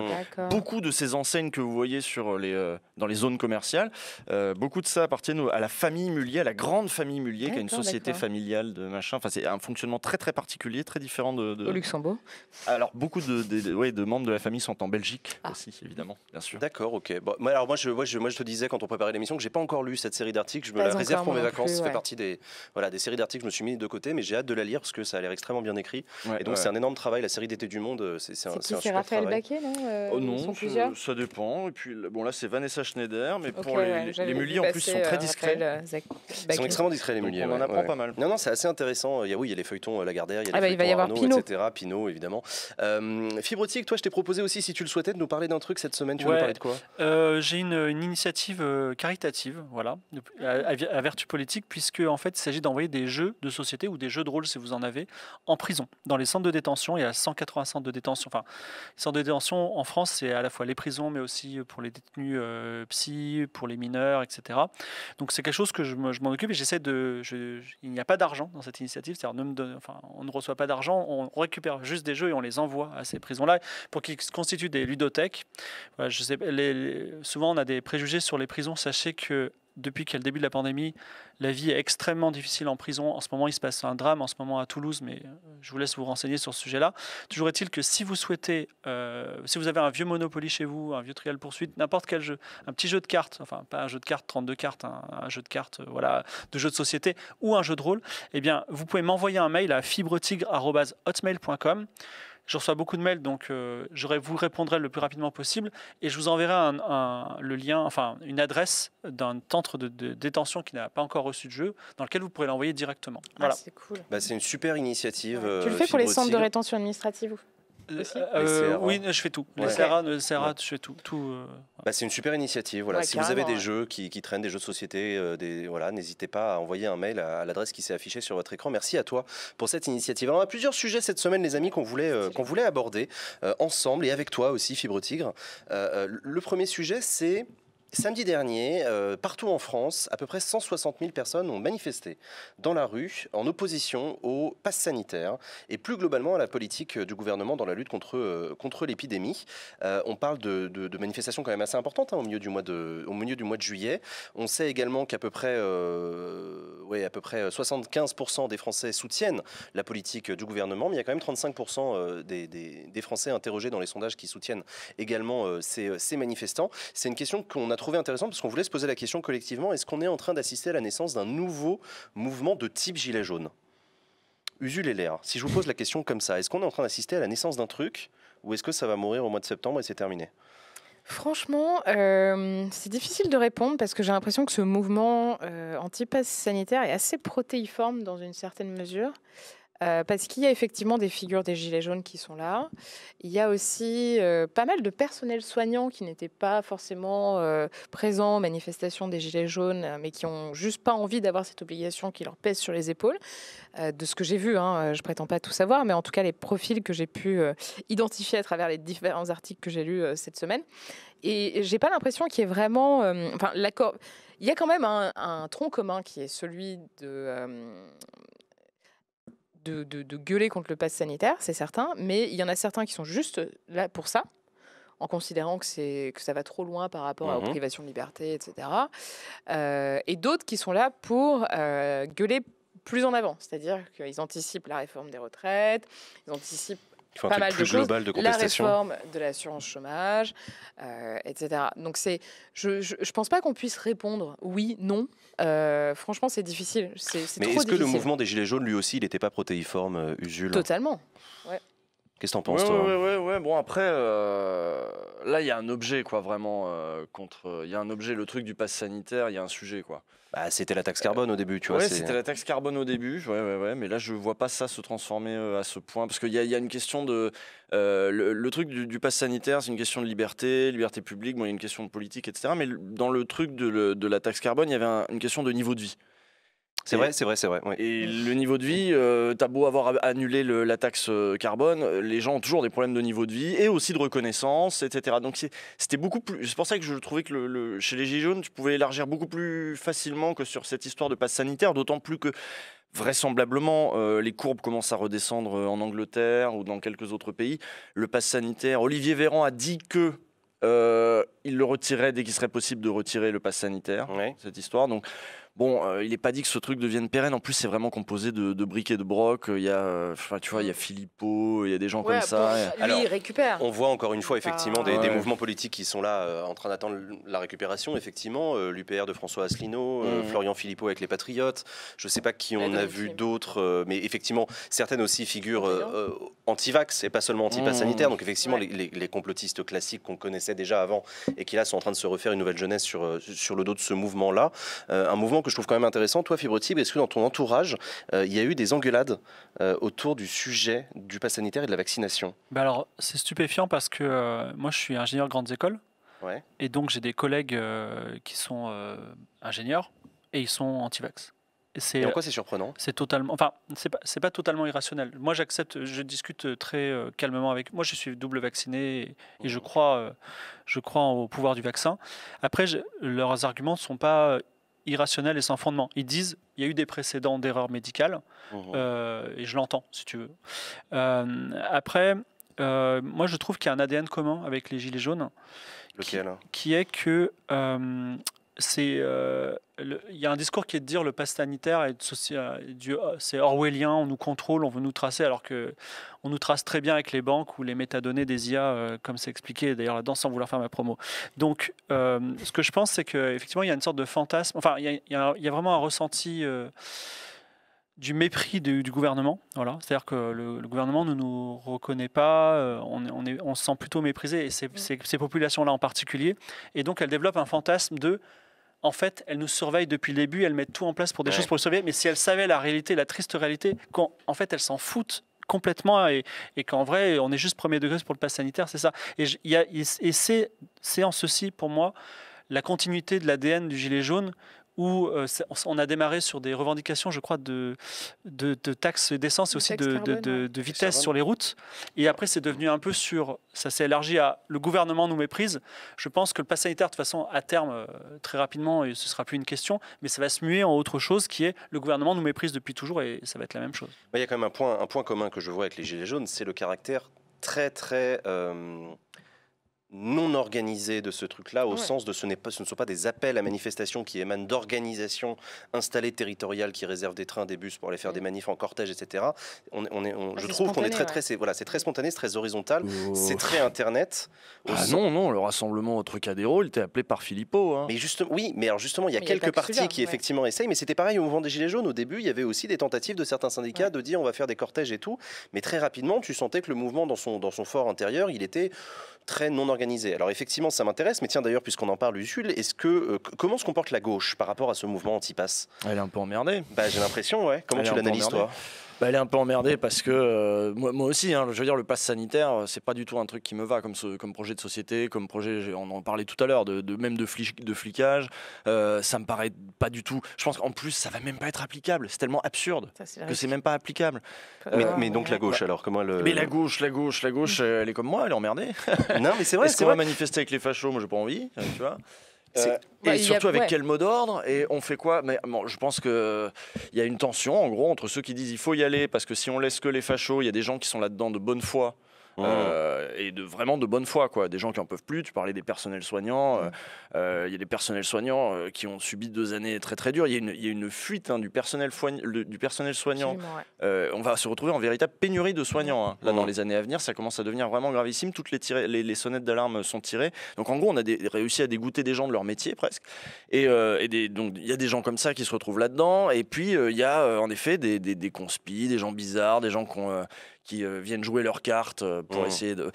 beaucoup de ces enseignes que vous voyez sur les, dans les zones commerciales. beaucoup de ça appartiennent à la famille Mulier, à la grande famille Mulier, qui a une société familiale de machin. Enfin, c'est un fonctionnement très très particulier, très différent de. Au Luxembourg. Alors beaucoup de, oui, ouais, de membres de la famille sont en Belgique ah. aussi, évidemment, bien sûr. D'accord, ok. Bon, alors moi je, moi, je, moi, je te disais quand on préparait l'émission que j'ai pas encore lu cette série d'articles. Je me la réserve pour mes vacances. Ça fait partie des, voilà, des séries d'articles que je me suis mis de côté, mais j'ai hâte de la lire parce que ça a l'air extrêmement bien écrit. et donc, c'est un énorme travail. La série d'été du monde, euh, c'est un, super Raphaël travail. Baquet, non euh, oh, Non, ça, dépend. Et puis, bon, là, c'est Vanessa Schneider, mais pour les, les en plus, sont très discrets. Ils sont euh, extrêmement discrets, les Mulliers. On en apprend pas mal. Non, non, c'est assez intéressant. Il y a, oui, il y a les feuilletons Lagardère, il y a ah les bah, feuilletons etc. Pinot, évidemment. Fibre toi, je t'ai proposé aussi, si tu le souhaitais, de nous parler d'un truc cette semaine. Tu veux parler de quoi euh, J'ai une, initiative euh, caritative, voilà, à, vertu politique, puisque en fait, il s'agit d'envoyer des jeux de société ou des jeux de rôle, si vous en avez, en prison, dans les centres de détention. Il y a 180 centres de détention. Enfin, les centres de détention en France, c'est à la fois les prisons, mais aussi pour les détenus euh, psy, pour les mineurs, etc. Donc c'est quelque chose que je, m'en occupe et j'essaie de. il n'y a pas d'argent dans cette initiative, c'est-à-dire on ne reçoit pas d'argent, on récupère juste des jeux et on les envoie à ces prisons-là pour qu'ils se constituent des ludothèques. je sais, les, souvent, on a des préjugés sur les prisons. Sachez que depuis le début de la pandémie, la vie est extrêmement difficile en prison. En ce moment, il se passe un drame en ce moment à Toulouse, mais euh, je vous laisse vous renseigner sur ce sujet-là. Toujours est-il que si vous souhaitez, euh, si vous avez un vieux Monopoly chez vous, un vieux Trial Poursuite, n'importe quel jeu, un petit jeu de cartes, enfin pas un jeu de cartes, 32 cartes, un, jeu de cartes, euh, voilà, de jeux de société ou un jeu de rôle, eh bien, vous pouvez m'envoyer un mail à fibretigre.hotmail.com. Je reçois beaucoup de mails, donc euh, je vous répondrai le plus rapidement possible et je vous enverrai le lien, enfin une adresse d'un centre de, détention qui n'a pas encore reçu de jeu, dans lequel vous pourrez l'envoyer directement. Ah, bah, c'est une super initiative. Euh, tu le fais pour les centres de rétention administrative euh, oui, je fais tout. Les euh, je fais tout. Euh, bah, c'est une super initiative. Voilà. si vous avez des jeux qui, traînent, des jeux de société, voilà, n'hésitez pas à envoyer un mail à, l'adresse qui s'est affichée sur votre écran. Merci à toi pour cette initiative. on a plusieurs sujets cette semaine, les amis, qu'on voulait, qu'on voulait aborder ensemble et avec toi aussi, Fibre Tigre. le premier sujet, c'est Samedi dernier, euh, partout en France, à peu près 160 000 personnes ont manifesté dans la rue en opposition au pass sanitaire et plus globalement à la politique du gouvernement dans la lutte contre, euh, contre l'épidémie. Euh, on parle de, de, manifestations quand même assez importantes hein, au, milieu du mois de, au milieu du mois de juillet. On sait également qu'à peu, près, ouais, à peu près 75% des Français soutiennent la politique du gouvernement, mais il y a quand même 35% des, des, des, Français interrogés dans les sondages qui soutiennent également ces, ces manifestants. C'est une question qu'on a trouvé intéressant parce qu'on voulait se poser la question collectivement, est-ce qu'on est en train d'assister à la naissance d'un nouveau mouvement de type gilet jaune Usul et l'air, si je vous pose la question comme ça, est-ce qu'on est en train d'assister à la naissance d'un truc ou est-ce que ça va mourir au mois de septembre et c'est terminé Franchement, euh, c'est difficile de répondre parce que j'ai l'impression que ce mouvement euh, anti-pass sanitaire est assez protéiforme dans une certaine mesure. Euh, parce qu'il y a effectivement des figures des Gilets jaunes qui sont là. Il y a aussi euh, pas mal de personnels soignants qui n'étaient pas forcément euh, présents aux manifestations des Gilets jaunes, mais qui ont juste pas envie d'avoir cette obligation qui leur pèse sur les épaules. de ce que j'ai vu, je hein, je prétends pas tout savoir, mais en tout cas les profils que j'ai pu identifier à travers les différents articles que j'ai lus cette semaine. Et je n'ai pas l'impression qu'il y ait vraiment, enfin Il y a quand même un, tronc commun qui est celui de de, gueuler contre le pass sanitaire, c'est certain, mais il y en a certains qui sont juste là pour ça en considérant que, que ça va trop loin par rapport mhm. aux privations de liberté, etc. Euh, et d'autres qui sont là pour euh, gueuler plus en avant, c'est-à-dire qu'ils anticipent la réforme des retraites, ils anticipent pas mal de choses. De la réforme de l'assurance chômage, euh, etc. Donc c'est, je, je, pense pas qu'on puisse répondre oui, non. Euh, franchement, c'est difficile. C'est, Mais est-ce que le mouvement des Gilets jaunes, lui aussi, il n'était pas protéiforme, euh, Usul Totalement. Ouais. Qu'est-ce que t'en penses, toi Bon, après, euh, là, il y a un objet, quoi, vraiment. Euh, contre, Il y a un objet, le truc du pass sanitaire, il y a un sujet, quoi. Bah, c'était la taxe carbone au début, tu vois. Ouais, c'était la taxe carbone au début, Mais là, je vois pas ça se transformer euh, à ce point. Parce qu'il y, y a, une question de. Le, truc du, passe pass sanitaire, c'est une question de liberté, liberté publique, bon, il y a une question de politique, etc. Mais dans le truc de, la taxe carbone, il y avait une question de niveau de vie. C'est vrai, c'est vrai, c'est vrai. Et le niveau de vie, euh, t'as beau avoir annulé la taxe euh, carbone, euh, les gens ont toujours des problèmes de niveau de vie et aussi de reconnaissance, etc. Donc c'était beaucoup plus. C'est pour ça que je trouvais que le, chez les Gilets jaunes, tu pouvais élargir beaucoup plus facilement que sur cette histoire de passe sanitaire, d'autant plus que vraisemblablement, les courbes commencent à redescendre en Angleterre ou dans quelques autres pays. Le passe sanitaire, Olivier Véran a dit que il le retirait dès qu'il serait possible de retirer le passe sanitaire, cette histoire. Donc Bon, euh, il n'est pas dit que ce truc devienne pérenne. En plus, c'est vraiment composé de, briques et de broc. Euh, il y a, euh, tu vois, il y a Philippot, mm. il y a des gens comme ça. récupère. On voit encore une fois, effectivement, des, mouvements politiques qui sont là en train d'attendre la récupération. Effectivement, l'UPR de François Asselineau, mm. Florian Philippot avec les Patriotes. Je ne sais pas qui on a vu d'autres, mais effectivement, certaines aussi figurent anti-vax et pas seulement anti pas mm. sanitaire. Donc, effectivement, les, les, complotistes classiques qu'on connaissait déjà avant et qui là sont en train de se refaire une nouvelle jeunesse sur, sur le dos de ce mouvement-là. un mouvement que je trouve quand même intéressant. Toi, Fibre est-ce que dans ton entourage, euh, il y a eu des engueulades euh, autour du sujet du pass sanitaire et de la vaccination bah Alors, c'est stupéfiant parce que euh, moi, je suis ingénieur grandes écoles. Et donc, j'ai des collègues qui sont ingénieurs et ils sont anti-vax. Et, en quoi c'est surprenant C'est totalement, enfin, c'est pas, pas totalement irrationnel. Moi, j'accepte, je discute très calmement avec. Moi, je suis double vacciné et, je mmh. crois, je crois au pouvoir du vaccin. Après, leurs arguments ne sont pas irrationnel et sans fondement. Ils disent il y a eu des précédents d'erreurs médicales, mmh, mmh. Euh, et je l'entends, si tu veux. Euh, après, euh, moi, je trouve qu'il y a un ADN commun avec les Gilets jaunes. qui, hein qui, est que c'est euh, il y a un discours qui est de dire le pass sanitaire est euh, euh, c'est orwellien, on nous contrôle, on veut nous tracer, alors que on nous trace très bien avec les banques ou les métadonnées des IA, comme c'est expliqué d'ailleurs là-dedans, sans vouloir faire ma promo. Donc, ce que je pense, c'est qu'effectivement, il y a une sorte de fantasme, enfin, il y a, vraiment un ressenti du mépris du, gouvernement. Voilà. C'est-à-dire que le, gouvernement ne nous reconnaît pas, on, on, se sent plutôt méprisé, et c'est ces populations-là en particulier. Et donc, elles développent un fantasme de en fait, elle nous surveille depuis le début, elle met tout en place pour des choses pour le sauver, Mais si elle savait la réalité, la triste réalité, qu'en fait elle s'en fout complètement et, qu'en vrai, on est juste premier degré pour le pass sanitaire, c'est ça. et c'est en ceci, pour moi, la continuité de l'ADN du Gilet jaune où euh, on a démarré sur des revendications, je crois, de, de, taxes d'essence et aussi de, vitesse sur les routes. Et après, c'est devenu un peu sur, ça s'est élargi à le gouvernement nous méprise. Je pense que le pass sanitaire, de toute façon, à terme, euh, très rapidement, et ce sera plus une question, mais ça va se muer en autre chose qui est le gouvernement nous méprise depuis toujours et ça va être la même chose. Bah, il y a quand même un point, un point commun que je vois avec les Gilets jaunes, c'est le caractère très, très... Euh, non organisé de ce truc-là, au sens de ce, pas, ce ne sont pas des appels à manifestation qui émanent d'organisations installées territoriales qui réservent des trains, des bus pour aller faire mm. des manifs en cortège, etc. On, est, ah, je trouve qu'on est très, très, c'est voilà, c'est très spontané, c'est très horizontal, oh. c'est très internet. Ah non, non, le rassemblement au truc Trocadéro, il était appelé par Philippot. Hein. Mais juste, oui, mais alors justement, il y a quelques parties partis qui effectivement essayent, mais c'était pareil au mouvement des Gilets jaunes. Au début, il y avait aussi des tentatives de certains syndicats de dire on va faire des cortèges et tout, mais très rapidement, tu sentais que le mouvement dans son dans son fort intérieur, il était très non organisé alors effectivement, ça m'intéresse, mais tiens d'ailleurs, puisqu'on en parle, Usul, est-ce que, euh, comment se comporte la gauche par rapport à ce mouvement anti-pass Elle est un peu emmerdée. Bah, j'ai l'impression, ouais. Comment tu l'analyses, toi bah, elle est un peu emmerdée parce que euh, moi, aussi, hein, je veux dire, le pass sanitaire, euh, c'est pas du tout un truc qui me va comme, comme projet de société, comme projet, on en parlait tout à l'heure, de, même de, de flicage. Euh, ça me paraît pas du tout. Je pense qu'en plus, ça va même pas être applicable. C'est tellement absurde que c'est même pas applicable. Mais, donc la gauche, alors, comment le Mais la gauche, la gauche, la gauche, elle est comme moi, elle est emmerdée. non, mais c'est vrai, c'est va manifester avec les fachos, moi j'ai pas envie, tu vois. Euh, et bah, surtout avec quel mot d'ordre Et on fait quoi Mais je pense qu'il y a une tension, en gros, entre ceux qui disent il faut y aller parce que si on laisse que les fachos, il y a des gens qui sont là-dedans de bonne foi Mmh. Euh, et de vraiment de bonne foi, quoi. Des gens qui en peuvent plus. Tu parlais des personnels soignants. Euh, mmh. euh, il y a des personnels soignants qui ont subi deux années très très dures. Il y, y, a une fuite hein, du personnel du personnel soignant. on va se retrouver en véritable pénurie de soignants hein, là dans mmh. les années à venir. Ça commence à devenir vraiment gravissime. Toutes les, les, sonnettes d'alarme sont tirées. Donc en gros, on a des, réussi à dégoûter des gens de leur métier presque. Et, et des, donc il y a des gens comme ça qui se retrouvent là-dedans. Et puis il y a en effet des, des, des des gens bizarres, des gens qui ont, qui euh, viennent jouer leurs cartes euh, pour mmh. essayer de.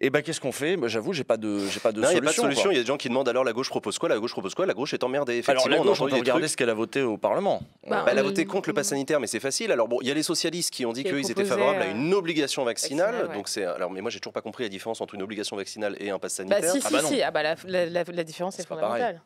Et eh ben qu'est-ce qu'on fait Moi, J'avoue, j'ai pas de, j'ai pas de solution. Il n'y a pas de solution. Il y a des gens qui demandent alors la gauche propose quoi La gauche propose quoi La gauche est emmerdée. Effectivement, alors, la gauche, on, regarder ce qu'elle a voté au Parlement. Bah, bah, elle a voté contre le pass sanitaire, mais c'est facile. Alors bon, il y a les socialistes qui ont dit qu'ils étaient favorables à euh, une obligation vaccinale. Donc c'est alors, mais moi j'ai toujours pas compris la différence entre une obligation vaccinale et un pass bah, sanitaire. si, ah, si, ah bah si. la, différence est fondamentale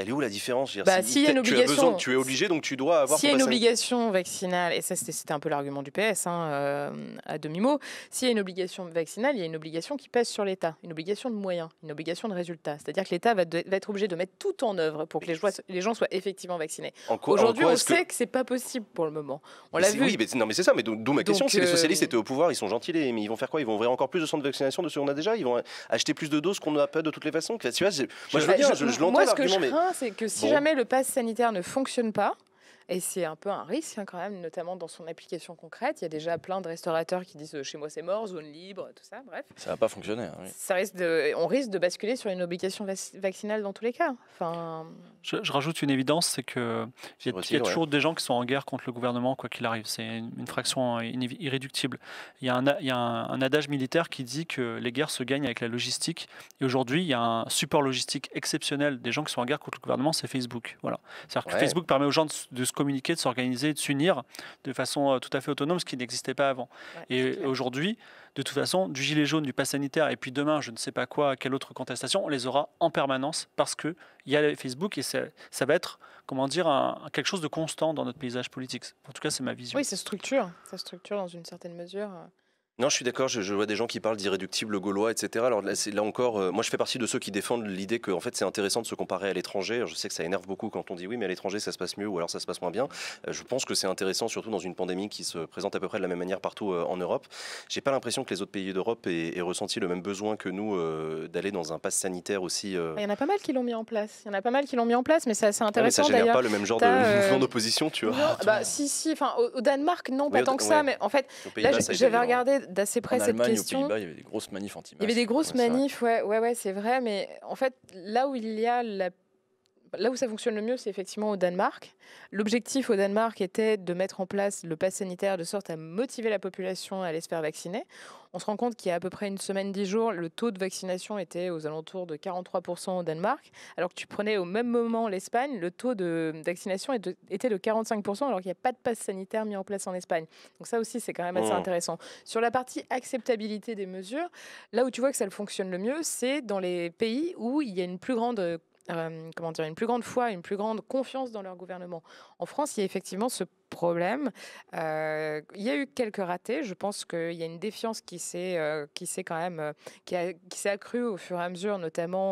elle est où la différence bah, si y tu, besoin, tu es obligé, donc tu dois avoir. S'il y a une obligation vaccinale, et ça c'était un peu l'argument du PS hein, euh, à demi-mot, s'il y a une obligation vaccinale, il y a une obligation qui pèse sur l'État, une obligation de moyens, une obligation de résultats. C'est-à-dire que l'État va, être obligé de mettre tout en œuvre pour que les, gens soient effectivement vaccinés. Aujourd'hui, on sait que, ce c'est pas possible pour le moment. On l'a vu. Oui, mais, non, mais c'est ça. Mais d'où ma question, si les euh, socialistes étaient au pouvoir, ils sont gentils, mais ils vont faire quoi Ils vont ouvrir encore plus de centres de vaccination de ce qu'on a déjà Ils vont acheter plus de doses qu'on n'a pas de toutes les façons. moi, je, je l'entends l'argument, c'est que si jamais le pass sanitaire ne fonctionne pas, et c'est un peu un risque hein, quand même, notamment dans son application concrète. Il y a déjà plein de restaurateurs qui disent euh, chez moi c'est mort, zone libre, tout ça, bref. Ça va pas fonctionner. Hein, ça risque de, on risque de basculer sur une obligation vaccinale dans tous les cas. Enfin... Je, rajoute une évidence, c'est que il y, a, toujours des gens qui sont en guerre contre le gouvernement, quoi qu'il arrive. C'est une, fraction euh, irréductible. Il y a, un, il y a un, adage militaire qui dit que les guerres se gagnent avec la logistique. Et aujourd'hui, il y a un support logistique exceptionnel des gens qui sont en guerre contre le gouvernement, c'est Facebook. Voilà. C'est-à-dire que Facebook permet aux gens de, de se communiquer, de s'organiser, de s'unir de façon euh, tout à fait autonome, ce qui n'existait pas avant. et aujourd'hui, de toute façon, du gilet jaune, du pass sanitaire, et puis demain, je ne sais pas quoi, quelle autre contestation, on les aura en permanence parce qu'il y a Facebook et ça, va être, comment dire, quelque chose de constant dans notre paysage politique. En tout cas, c'est ma vision. Oui, ça structure, ça structure dans une certaine mesure. Euh. Non, je suis d'accord. Je, vois des gens qui parlent d'irréductible gaulois, etc. Alors là, là encore, euh, moi je fais partie de ceux qui défendent l'idée que fait c'est intéressant de se comparer à l'étranger. Je sais que ça énerve beaucoup quand on dit oui, mais à l'étranger ça se passe mieux ou alors ça se passe moins bien. Euh, je pense que c'est intéressant surtout dans une pandémie qui se présente à peu près de la même manière partout euh, en Europe. J'ai pas l'impression que les autres pays d'Europe aient, ressenti le même besoin que nous d'aller dans un pass sanitaire aussi. Il y en a pas mal qui l'ont mis en place. Il y en a pas mal qui l'ont mis en place, mais c'est assez intéressant. mais ça génère pas le même genre de mouvement d'opposition, tu vois. Non, ah, bah, si, si. Enfin, au, Danemark, non, pas tant que ça, mais en fait, là, j'avais hein. regardé d'assez près cette question. il y avait des grosses manifs anti Il y avait des grosses manifs, ouais, ouais, ouais, c'est vrai. Mais en fait, là où il y a la Là où ça fonctionne le mieux, c'est effectivement au Danemark. L'objectif au Danemark était de mettre en place le pass sanitaire de sorte à motiver la population à aller se faire vacciner. On se rend compte qu'il y a à peu près une semaine, dix jours, le taux de vaccination était aux alentours de 43% au Danemark, alors que tu prenais au même moment l'Espagne, le taux de vaccination était de 45%, alors qu'il n'y a pas de pass sanitaire mis en place en Espagne. Donc ça aussi, c'est quand même assez oh. intéressant. Sur la partie acceptabilité des mesures, là où tu vois que ça fonctionne le mieux, c'est dans les pays où il y a une plus grande euh, comment dire, une plus grande foi, une plus grande confiance dans leur gouvernement. En France, il y a effectivement ce problème. Euh, il y a eu quelques ratés. Je pense qu'il y a une défiance qui s'est euh, qui s'est quand même qui, s'est accrue au fur et à mesure, notamment.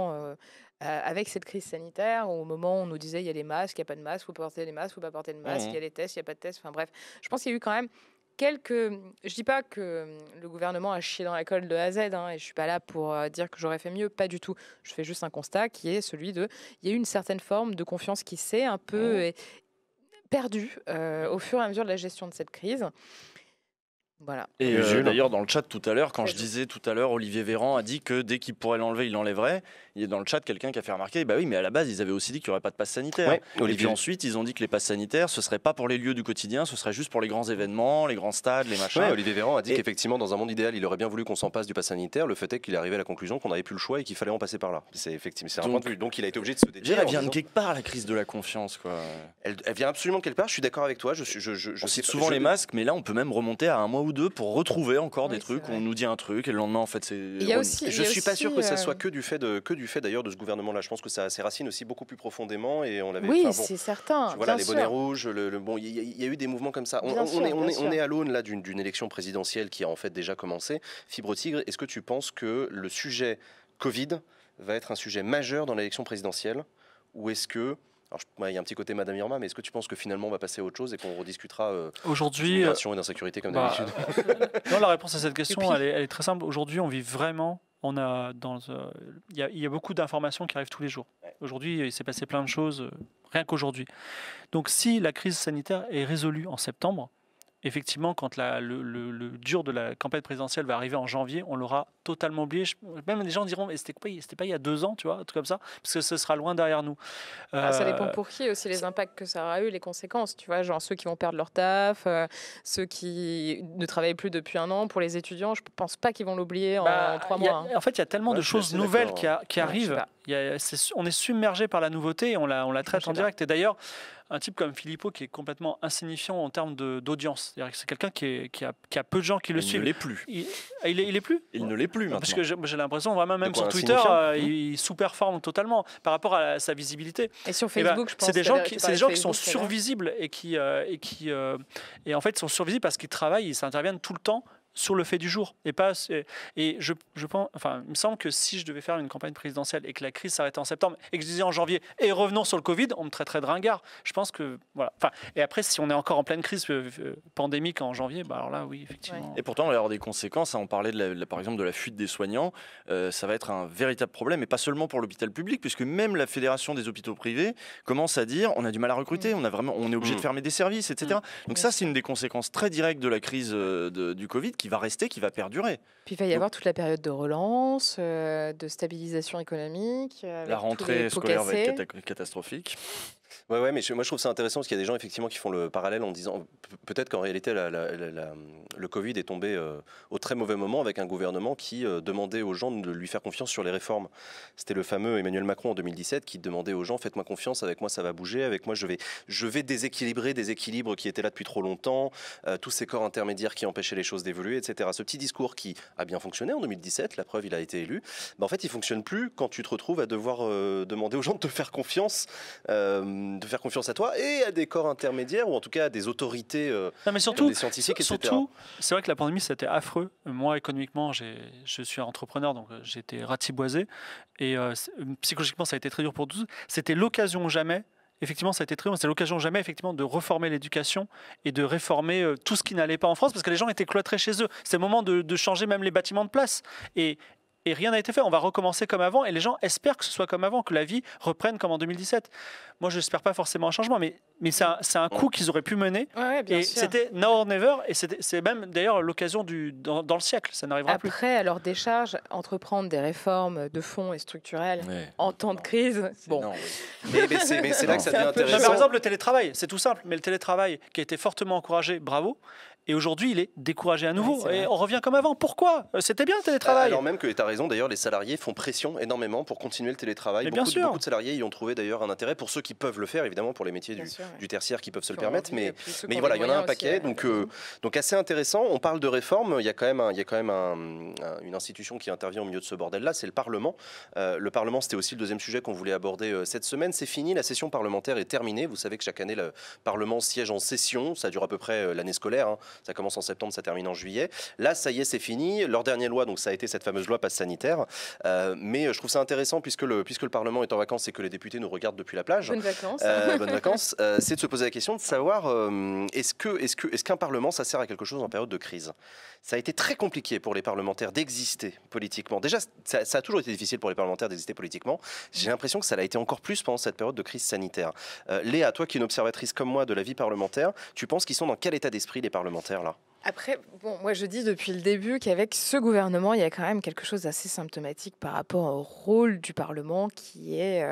avec cette crise sanitaire, au moment où on nous disait il y a des masques, il n'y a pas de masques, faut porter des masques, faut pas porter de masques, mmh. il y a des tests, il n'y a pas de tests. Enfin bref, je pense qu'il y a eu quand même quelques. Je dis pas que hum, le gouvernement a chié dans la colle de A à Z, hein, et je suis pas là pour euh, dire que j'aurais fait mieux, pas du tout. Je fais juste un constat qui est celui de. Il y a eu une certaine forme de confiance qui s'est un peu mmh. perdue euh, au fur et à mesure de la gestion de cette crise. Voilà. Et euh, d'ailleurs, dans le chat tout à l'heure, quand je disais tout à l'heure, Olivier Véran a dit que dès qu'il pourrait l'enlever, il l'enlèverait. Il y a dans le chat quelqu'un qui a fait remarquer bah oui, mais à la base, ils avaient aussi dit qu'il n'y aurait pas de passe sanitaire. Et puis ensuite, ils ont dit que les passes sanitaires, ce ne serait pas pour les lieux du quotidien, ce serait juste pour les grands événements, les grands stades, les machins. Olivier Véran a dit qu'effectivement, dans un monde idéal, il aurait bien voulu qu'on s'en passe du passe sanitaire. Le fait est qu'il est arrivé à la conclusion qu'on n'avait plus le choix et qu'il fallait en passer par là. C'est effectivement, un point de vue. Donc il a été obligé de se dédire. Elle vient de quelque part la crise de la confiance, quoi. Elle, vient absolument quelque part. Je suis d'accord avec toi. Je, je, je, souvent les masques, mais là, on peut même remonter à un deux pour retrouver encore des trucs on nous dit un truc et le lendemain en fait c'est. Je je suis pas sûr que ça euh, soit que du fait de que du fait d'ailleurs de ce gouvernement-là. Je pense que ça a ses racines aussi beaucoup plus profondément et on l'avait. Oui, c'est certain. Voilà les bonnets rouges, le, bon, il y, a eu des mouvements comme ça. On, est, on, est, à l'aune là d'une élection présidentielle qui a en fait déjà commencé. Fibre Tigre, est-ce que tu penses que le sujet Covid va être un sujet majeur dans l'élection présidentielle ou est-ce que alors, il y a un petit côté Madame Irma, mais est-ce que tu penses que finalement on va passer à autre chose et qu'on rediscutera euh, aujourd'hui migration euh, et d'insécurité comme bah, d'habitude Non, la réponse à cette question, elle, est, très simple. Aujourd'hui, on vit vraiment. On a dans, euh, il y, a, beaucoup d'informations qui arrivent tous les jours. Aujourd'hui, il s'est passé plein de choses, euh, rien qu'aujourd'hui. Donc, si la crise sanitaire est résolue en septembre, effectivement, quand le, dur de la campagne présidentielle va arriver en janvier, on l'aura totalement oublié. même les gens diront, mais c'était quoi pas il y a deux ans, tu vois, tout comme ça, parce que ce sera loin derrière nous. Ah, ça dépend euh, pour qui aussi les impacts que ça aura eu, les conséquences, tu vois, genre ceux qui vont perdre leur taf, euh, ceux qui ne travaillent plus depuis un an. Pour les étudiants, je pense pas qu'ils vont l'oublier en, bah, trois mois. Hein. En fait, il y a tellement de choses nouvelles hein. qui, arrivent. on est submergé par la nouveauté on la, traite en direct. Et d'ailleurs, un type comme Filippo qui est complètement insignifiant en termes d'audience. cest quelqu'un qui, a, peu de gens qui le suivent. il, plus. Ah, il, est, il est plus. Il, ne l'est plus. Parce que j'ai l'impression vraiment même sur Twitter, euh, mmh. il sous-performe totalement par rapport à, sa visibilité. Et sur eh ben, Facebook, je pense. C'est des gens qui, sont survisibles et qui euh, et qui euh, en fait sont survisibles parce qu'ils travaillent, ils s'interviennent tout le temps sur le fait du jour et pas et je, je, pense enfin il me semble que si je devais faire une campagne présidentielle et que la crise s'arrêtait en septembre et que je disais en janvier et revenons sur le Covid on me traiterait de ringard je pense que voilà enfin et après si on est encore en pleine crise euh, euh, pandémique en janvier bah alors là oui effectivement et pourtant on va avoir des conséquences hein. on parlait par exemple de la fuite des soignants euh, ça va être un véritable problème et pas seulement pour l'hôpital public puisque même la fédération des hôpitaux privés commence à dire on a du mal à recruter mm. on a vraiment on est obligé de mm. fermer des services etc mm. donc ça c'est une des conséquences très directes de la crise du Covid qui va rester, qui va perdurer. Puis il va y avoir toute la période de relance, euh, de stabilisation économique. Euh, la rentrée scolaire va être catastrophique. Ouais, ouais, mais moi je trouve ça intéressant parce qu'il y a des gens effectivement qui font le parallèle en disant peut-être qu'en réalité la, le Covid est tombé euh, au très mauvais moment avec un gouvernement qui euh, demandait aux gens de lui faire confiance sur les réformes. C'était le fameux Emmanuel Macron en 2017 qui demandait aux gens faites-moi confiance, avec moi ça va bouger, avec moi je vais, je vais déséquilibrer des équilibres qui étaient là depuis trop longtemps, euh, tous ces corps intermédiaires qui empêchaient les choses d'évoluer, etc. Ce petit discours qui a bien fonctionné en 2017, la preuve il a été élu, en fait il fonctionne plus quand tu te retrouves à devoir demander aux gens de te faire confiance de faire confiance à toi et à des corps intermédiaires ou en tout cas à des autorités, euh, des scientifiques, etc. Surtout, c'est vrai que la pandémie, c'était affreux. Moi, économiquement, je suis entrepreneur, donc euh, j'ai été ratiboisé. Et euh, psychologiquement, ça a été très dur pour tous. C'était l'occasion jamais effectivement, ça a été très dur. C'était l'occasion jamais, effectivement, de reformer l'éducation et de réformer tout ce qui n'allait pas en France, parce que les gens étaient cloîtrés chez eux. C'est le moment de, de, changer même les bâtiments de place. Et, et rien n'a été fait. On va recommencer comme avant et les gens espèrent que ce soit comme avant, que la vie reprenne comme en 2017. Moi, je n'espère pas forcément un changement, mais, mais c'est un, coup qu'ils auraient pu mener. et c'était now or never et c'est même d'ailleurs l'occasion dans, dans, le siècle. Ça n'arrivera plus. Après, à leur décharge, entreprendre des réformes de fonds et structurelles en temps de crise, bon. mais, c'est là que ça devient intéressant. par exemple, le télétravail, c'est tout simple, mais le télétravail qui a été fortement encouragé, bravo. Et aujourd'hui, il est découragé à nouveau. et on revient comme avant. Pourquoi euh, C'était bien le télétravail. Alors même que, tu as raison, d'ailleurs, les salariés font pression énormément pour continuer le télétravail. beaucoup, bien sûr. De, beaucoup de salariés y ont trouvé d'ailleurs un intérêt pour ceux qui peuvent le faire, évidemment, pour les métiers du, tertiaire qui peuvent se le permettre. Mais, mais, voilà, il y en a un paquet. donc, euh, donc assez intéressant. On parle de réforme. Il y a quand même, il quand même une institution qui intervient au milieu de ce bordel-là. C'est le Parlement. Euh, le Parlement, c'était aussi le deuxième sujet qu'on voulait aborder cette semaine. C'est fini. La session parlementaire est terminée. Vous savez que chaque année, le Parlement siège en session. Ça dure à peu près l'année scolaire. Hein. Ça commence en septembre, ça termine en juillet. Là, ça y est, c'est fini. Leur dernière loi, donc ça a été cette fameuse loi passe sanitaire. Euh, mais euh, je trouve ça intéressant puisque le, puisque le Parlement est en vacances et que les députés nous regardent depuis la plage. Bonnes vacances. Euh, vacances. c'est de se poser la question de savoir est-ce que est-ce que est-ce qu'un Parlement ça sert à quelque chose en période de crise. Ça a été très compliqué pour les parlementaires d'exister politiquement. Déjà, ça, ça, a toujours été difficile pour les parlementaires d'exister politiquement. J'ai l'impression que ça l'a été encore plus pendant cette période de crise sanitaire. Léa, toi qui es une observatrice comme moi de la vie parlementaire, tu penses qu'ils sont dans quel état d'esprit les parlementaires là après, bon, moi je dis depuis le début qu'avec ce gouvernement, il y a quand même quelque chose d'assez symptomatique par rapport au rôle du Parlement qui est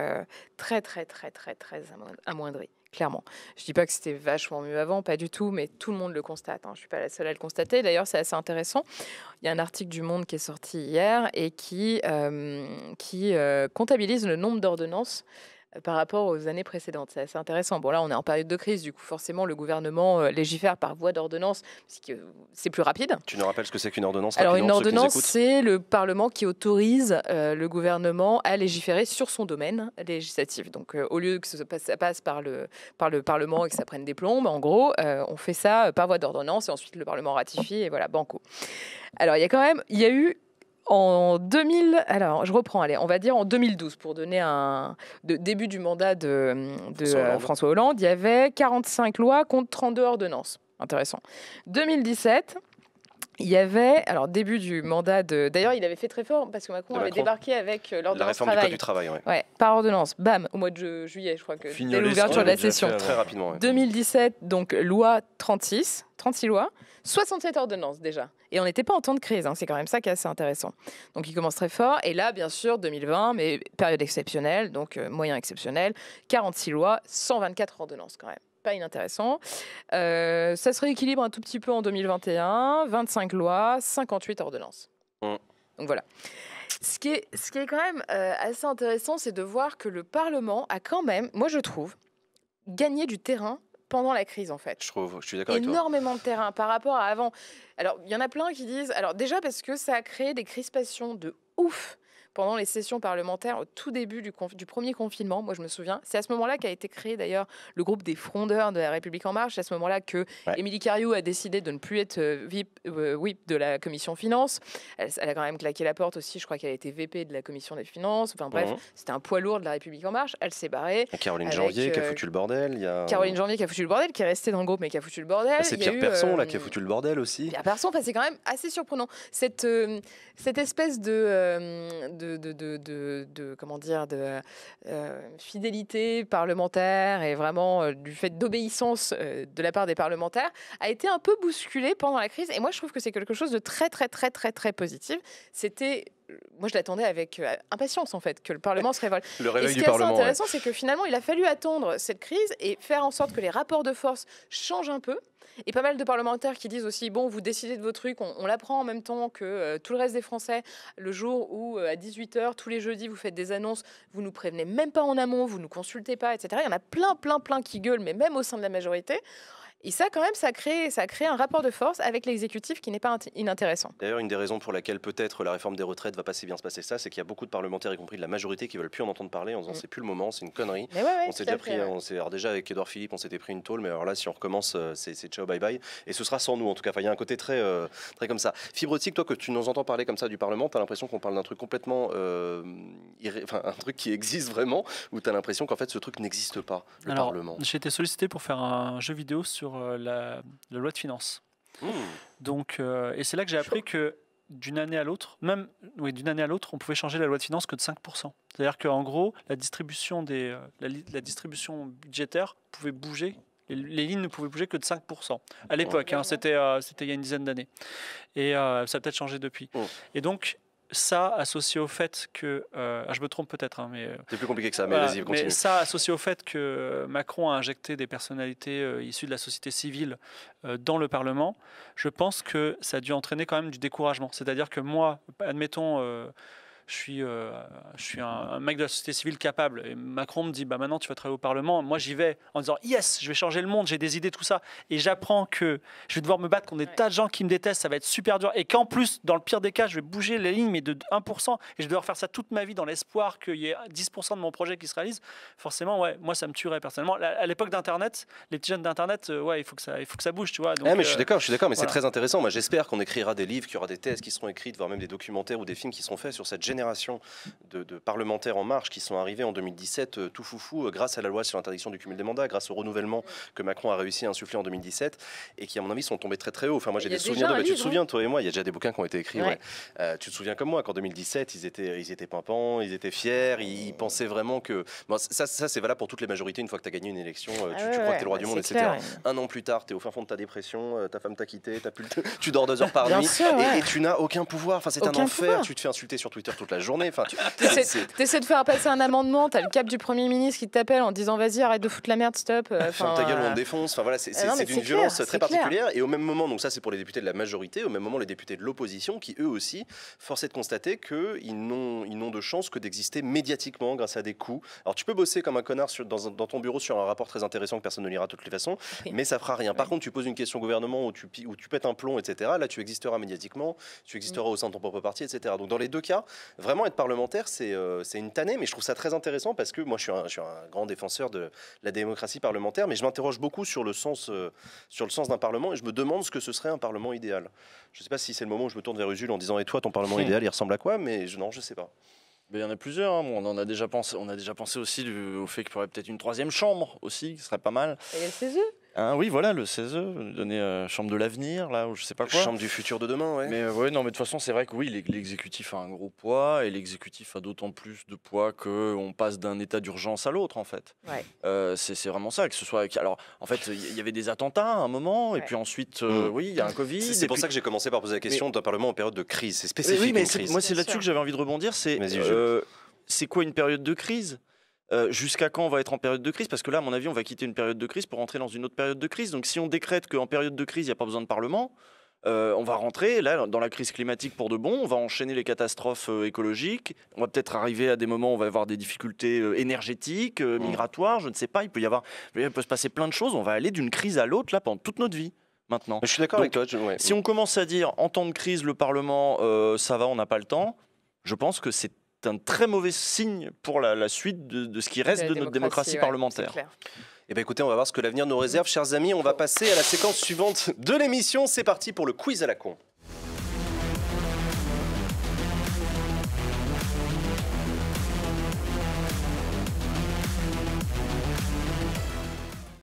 très, très, très, très, très amoindri clairement. Je ne dis pas que c'était vachement mieux avant, pas du tout, mais tout le monde le constate. Je ne suis pas la seule à le constater. D'ailleurs, c'est assez intéressant. Il y a un article du Monde qui est sorti hier et qui, qui comptabilise le nombre d'ordonnances euh, par rapport aux années précédentes. C'est assez intéressant. Bon, là, on est en période de crise, du coup, forcément, le gouvernement euh, légifère par voie d'ordonnance, puisque euh, c'est plus rapide. Tu nous rappelles ce que c'est qu'une ordonnance Alors, une ordonnance, c'est le Parlement qui autorise le gouvernement à légiférer sur son domaine législatif. Donc, au lieu que ça passe, par, le, Parlement et que ça prenne des plombes, en gros, on fait ça par voie d'ordonnance et ensuite le Parlement ratifie et voilà, banco. Alors, il y a quand même, il y eu en 2000, alors je reprends, allez, on va dire en 2012, pour donner un début du mandat de, François, Hollande. il y avait 45 lois contre 32 ordonnances. Intéressant. 2017, il y avait, alors début du mandat de. D'ailleurs, il avait fait très fort parce que Macron, avait débarqué avec euh, l'ordonnance. La réforme travail. du Code du travail, ouais. Par ordonnance, bam, au mois de juillet, je crois que l'ouverture de la session. très rapidement. 2017, donc loi 36, 36 lois, 67 ordonnances déjà. Et on n'était pas en temps de crise, hein. c'est quand même ça qui est assez intéressant. Donc il commence très fort. Et là, bien sûr, 2020, mais période exceptionnelle, donc euh, moyen exceptionnel, 46 lois, 124 ordonnances quand même. Pas inintéressant. Euh, ça se rééquilibre un tout petit peu en 2021, 25 lois, 58 ordonnances. Mmh. Donc voilà. Ce qui est, ce qui est quand même euh, assez intéressant, c'est de voir que le Parlement a quand même, moi je trouve, gagné du terrain pendant la crise, en fait. Je trouve, je suis d'accord avec toi. de terrain par rapport à avant. Alors, il y en a plein qui disent. Alors, déjà, parce que ça a créé des crispations de ouf pendant les sessions parlementaires au tout début du, du premier confinement. Moi, je me souviens. C'est à ce moment-là qu'a été créé d'ailleurs le groupe des frondeurs de la République en marche. C'est à ce moment-là que Émilie Cariou a décidé de ne plus être euh, VIP, euh, de la commission finance. Elle, a quand même claqué la porte aussi. Je crois qu'elle a été VP de la commission des finances. Enfin bref, mhm. c'était un poids lourd de la République en marche. Elle s'est barrée. Caroline Janvier qui a euh, foutu le bordel. Il y Caroline Janvier qui a foutu le bordel, qui est restée dans le groupe mais qui a foutu le bordel. Ah, c'est Pierre eu, là qui a foutu le bordel aussi. Pierre Person, c'est quand même assez surprenant cette cette espèce de de, de, comment dire, de euh, fidélité parlementaire et vraiment euh, du fait d'obéissance euh, de la part des parlementaires a été un peu bousculé pendant la crise. Et moi, je trouve que c'est quelque chose de très, très, très, très, très positif. C'était moi, je l'attendais avec impatience, en fait, que le Parlement se révolte. Le réveil et ce qui est intéressant, c'est que finalement, il a fallu attendre cette crise et faire en sorte que les rapports de force changent un peu et pas mal de parlementaires qui disent aussi, bon, vous décidez de vos trucs, on, l'apprend en même temps que euh, tout le reste des Français, le jour où euh, à 18h, tous les jeudis, vous faites des annonces, vous nous prévenez même pas en amont, vous nous consultez pas, etc. Il y en a plein, plein, plein qui gueulent, mais même au sein de la majorité. Et ça, quand même, ça crée, ça crée un rapport de force avec l'exécutif qui n'est pas inintéressant. D'ailleurs, une des raisons pour laquelle peut-être la réforme des retraites va pas si bien se passer ça, c'est qu'il y a beaucoup de parlementaires, y compris de la majorité, qui veulent plus en entendre parler en disant mm. plus le moment, c'est une connerie. on s'est déjà pris, on alors déjà avec Edouard Philippe, on s'était pris une tôle, mais alors là, si on recommence, euh, c'est ciao, bye bye. Et ce sera sans nous, en tout cas. il y a un côté très, euh, très comme ça. fibrotique toi, que tu nous entends parler comme ça du Parlement, tu as l'impression qu'on parle d'un truc complètement. Euh, enfin, un truc qui existe vraiment, ou tu as l'impression qu'en fait, ce truc n'existe pas, le Parlement. J'ai été sollicité pour faire un jeu vidéo sur euh, la, loi de finances. Mmh. Donc, euh, et c'est là que j'ai appris que d'une année à l'autre, même oui, d'une année à l'autre, on pouvait changer la loi de finances que de 5%. C'est-à-dire qu'en gros, la distribution, des, euh, la, distribution budgétaire pouvait bouger les, lignes ne pouvaient bouger que de 5% à l'époque. Hein. c'était, c'était il y a une dizaine d'années. Et ça a peut-être changé depuis. Mmh. Et donc, ça associé au fait que euh, ah, je me trompe peut-être hein, mais euh, c'est plus compliqué que ça mais vas-y continue ça associé au fait que euh, Macron a injecté des personnalités issues de la société civile dans le Parlement je pense que ça a dû entraîner quand même du découragement c'est-à-dire que moi admettons je suis, euh, je suis un, mec de la société civile capable. Et Macron me dit, bah maintenant tu vas travailler au Parlement. Moi j'y vais en disant, yes, je vais changer le monde, j'ai des idées, tout ça. Et j'apprends que je vais devoir me battre contre des tas de gens qui me détestent, ça va être super dur. Et qu'en plus, dans le pire des cas, je vais bouger les lignes, mais de 1%, et je vais devoir faire ça toute ma vie dans l'espoir qu'il y ait 10% de mon projet qui se réalise. Forcément, ouais, moi ça me tuerait personnellement. À l'époque d'Internet, les petits jeunes d'Internet, euh, ouais, il faut, que ça, il faut que ça bouge, tu vois. Ah, mais je suis euh, d'accord, je suis d'accord, mais c'est très intéressant. Moi j'espère qu'on écrira des livres, qu'il y aura des thèses qui seront écrites, voire même des documentaires ou des films qui seront faits sur cette génération de, parlementaires en marche qui sont arrivés en 2017 euh, tout foufou euh, grâce à la loi sur l'interdiction du cumul des mandats, grâce au renouvellement que Macron a réussi à insuffler en 2017 et qui, à mon avis, sont tombés très très haut. Enfin, moi, j'ai des souvenirs de. tu te souviens, hein. toi et moi, il y a déjà des bouquins qui ont été écrits. Euh, tu te souviens comme moi qu'en 2017, ils étaient, ils étaient pimpants, ils étaient fiers, ils, pensaient vraiment que. ça, ça c'est valable pour toutes les majorités. Une fois que tu as gagné une élection, ah tu, crois que tu es le roi du monde, etc. Un an plus tard, tu es au fin fond de ta dépression, ta femme t'a quitté, tu dors deux heures par nuit et, tu n'as aucun pouvoir. Enfin, c'est un enfer. Tu te fais insulter sur Twitter la journée. Enfin, tu essaies de faire passer un amendement, tu as le cap du Premier ministre qui t'appelle en disant vas-y, arrête de foutre la merde, stop. Euh, enfin, ta gueule, on te euh, défonce. Enfin, voilà, c'est ah d'une violence très particulière. Et au même moment, donc ça, c'est pour les députés de la majorité, au même moment, les députés de l'opposition qui eux aussi, force de constater que qu'ils n'ont de chance que d'exister médiatiquement grâce à des coups. Alors, tu peux bosser comme un connard dans, ton bureau sur un rapport très intéressant que personne ne lira de toutes les façons, mais ça fera rien. Par contre, tu poses une question au gouvernement ou tu, où tu pètes un plomb, etc. Là, tu existeras médiatiquement, tu existeras mm. au sein de ton propre parti, etc. Donc, dans les deux cas, vraiment être parlementaire, euh, c'est une tannée, mais je trouve ça très intéressant parce que moi, je suis un, suis un grand défenseur de la démocratie parlementaire, mais je m'interroge beaucoup sur le sens, euh, sens d'un parlement et je me demande ce que ce serait un parlement idéal. Je ne sais pas si c'est le moment où je me tourne vers Usul en disant Et toi, ton parlement idéal, il ressemble à quoi Mais je, non, je ne sais pas. Mais il y en a plusieurs. Hein. on en a déjà pensé. On a déjà pensé aussi au fait qu'il y aurait peut-être une troisième chambre aussi, qui serait pas mal. Et le ah oui, voilà, le 16 e, donner euh, chambre de l'avenir, là, ou je sais pas quoi. Chambre du futur de demain, ouais. Mais euh, non, mais de toute façon, c'est vrai que oui, l'exécutif a un gros poids, et l'exécutif a d'autant plus de poids qu'on passe d'un état d'urgence à l'autre, en fait. Ouais. Euh, c'est vraiment ça, que ce soit. Alors, en fait, il y, avait des attentats à un moment, et puis ensuite, mm. oui, il y a un Covid. C'est pour ça que j'ai commencé par poser la question d'un Parlement en période de crise. C'est spécifique. Mais oui, mais moi, c'est là-dessus que j'avais envie de rebondir. c'est quoi une période de crise euh, jusqu'à quand on va être en période de crise Parce que là, à mon avis, on va quitter une période de crise pour rentrer dans une autre période de crise. Donc si on décrète qu'en période de crise, il n'y a pas besoin de Parlement, euh, on va rentrer là dans la crise climatique pour de bon, on va enchaîner les catastrophes euh, écologiques, on va peut-être arriver à des moments où on va avoir des difficultés énergétiques, mmh. migratoires, je ne sais pas, il peut y avoir il peut se passer plein de choses, on va aller d'une crise à l'autre là pendant toute notre vie. Maintenant. Je suis d'accord avec toi. Si on commence à dire en temps de crise, le Parlement, ça va, on n'a pas le temps, je pense que c'est un très mauvais signe pour la, suite de, ce qui reste de, notre démocratie parlementaire. Eh bien écoutez, on va voir ce que l'avenir nous réserve, chers amis. On va passer à la séquence suivante de l'émission. C'est parti pour le quiz à la con.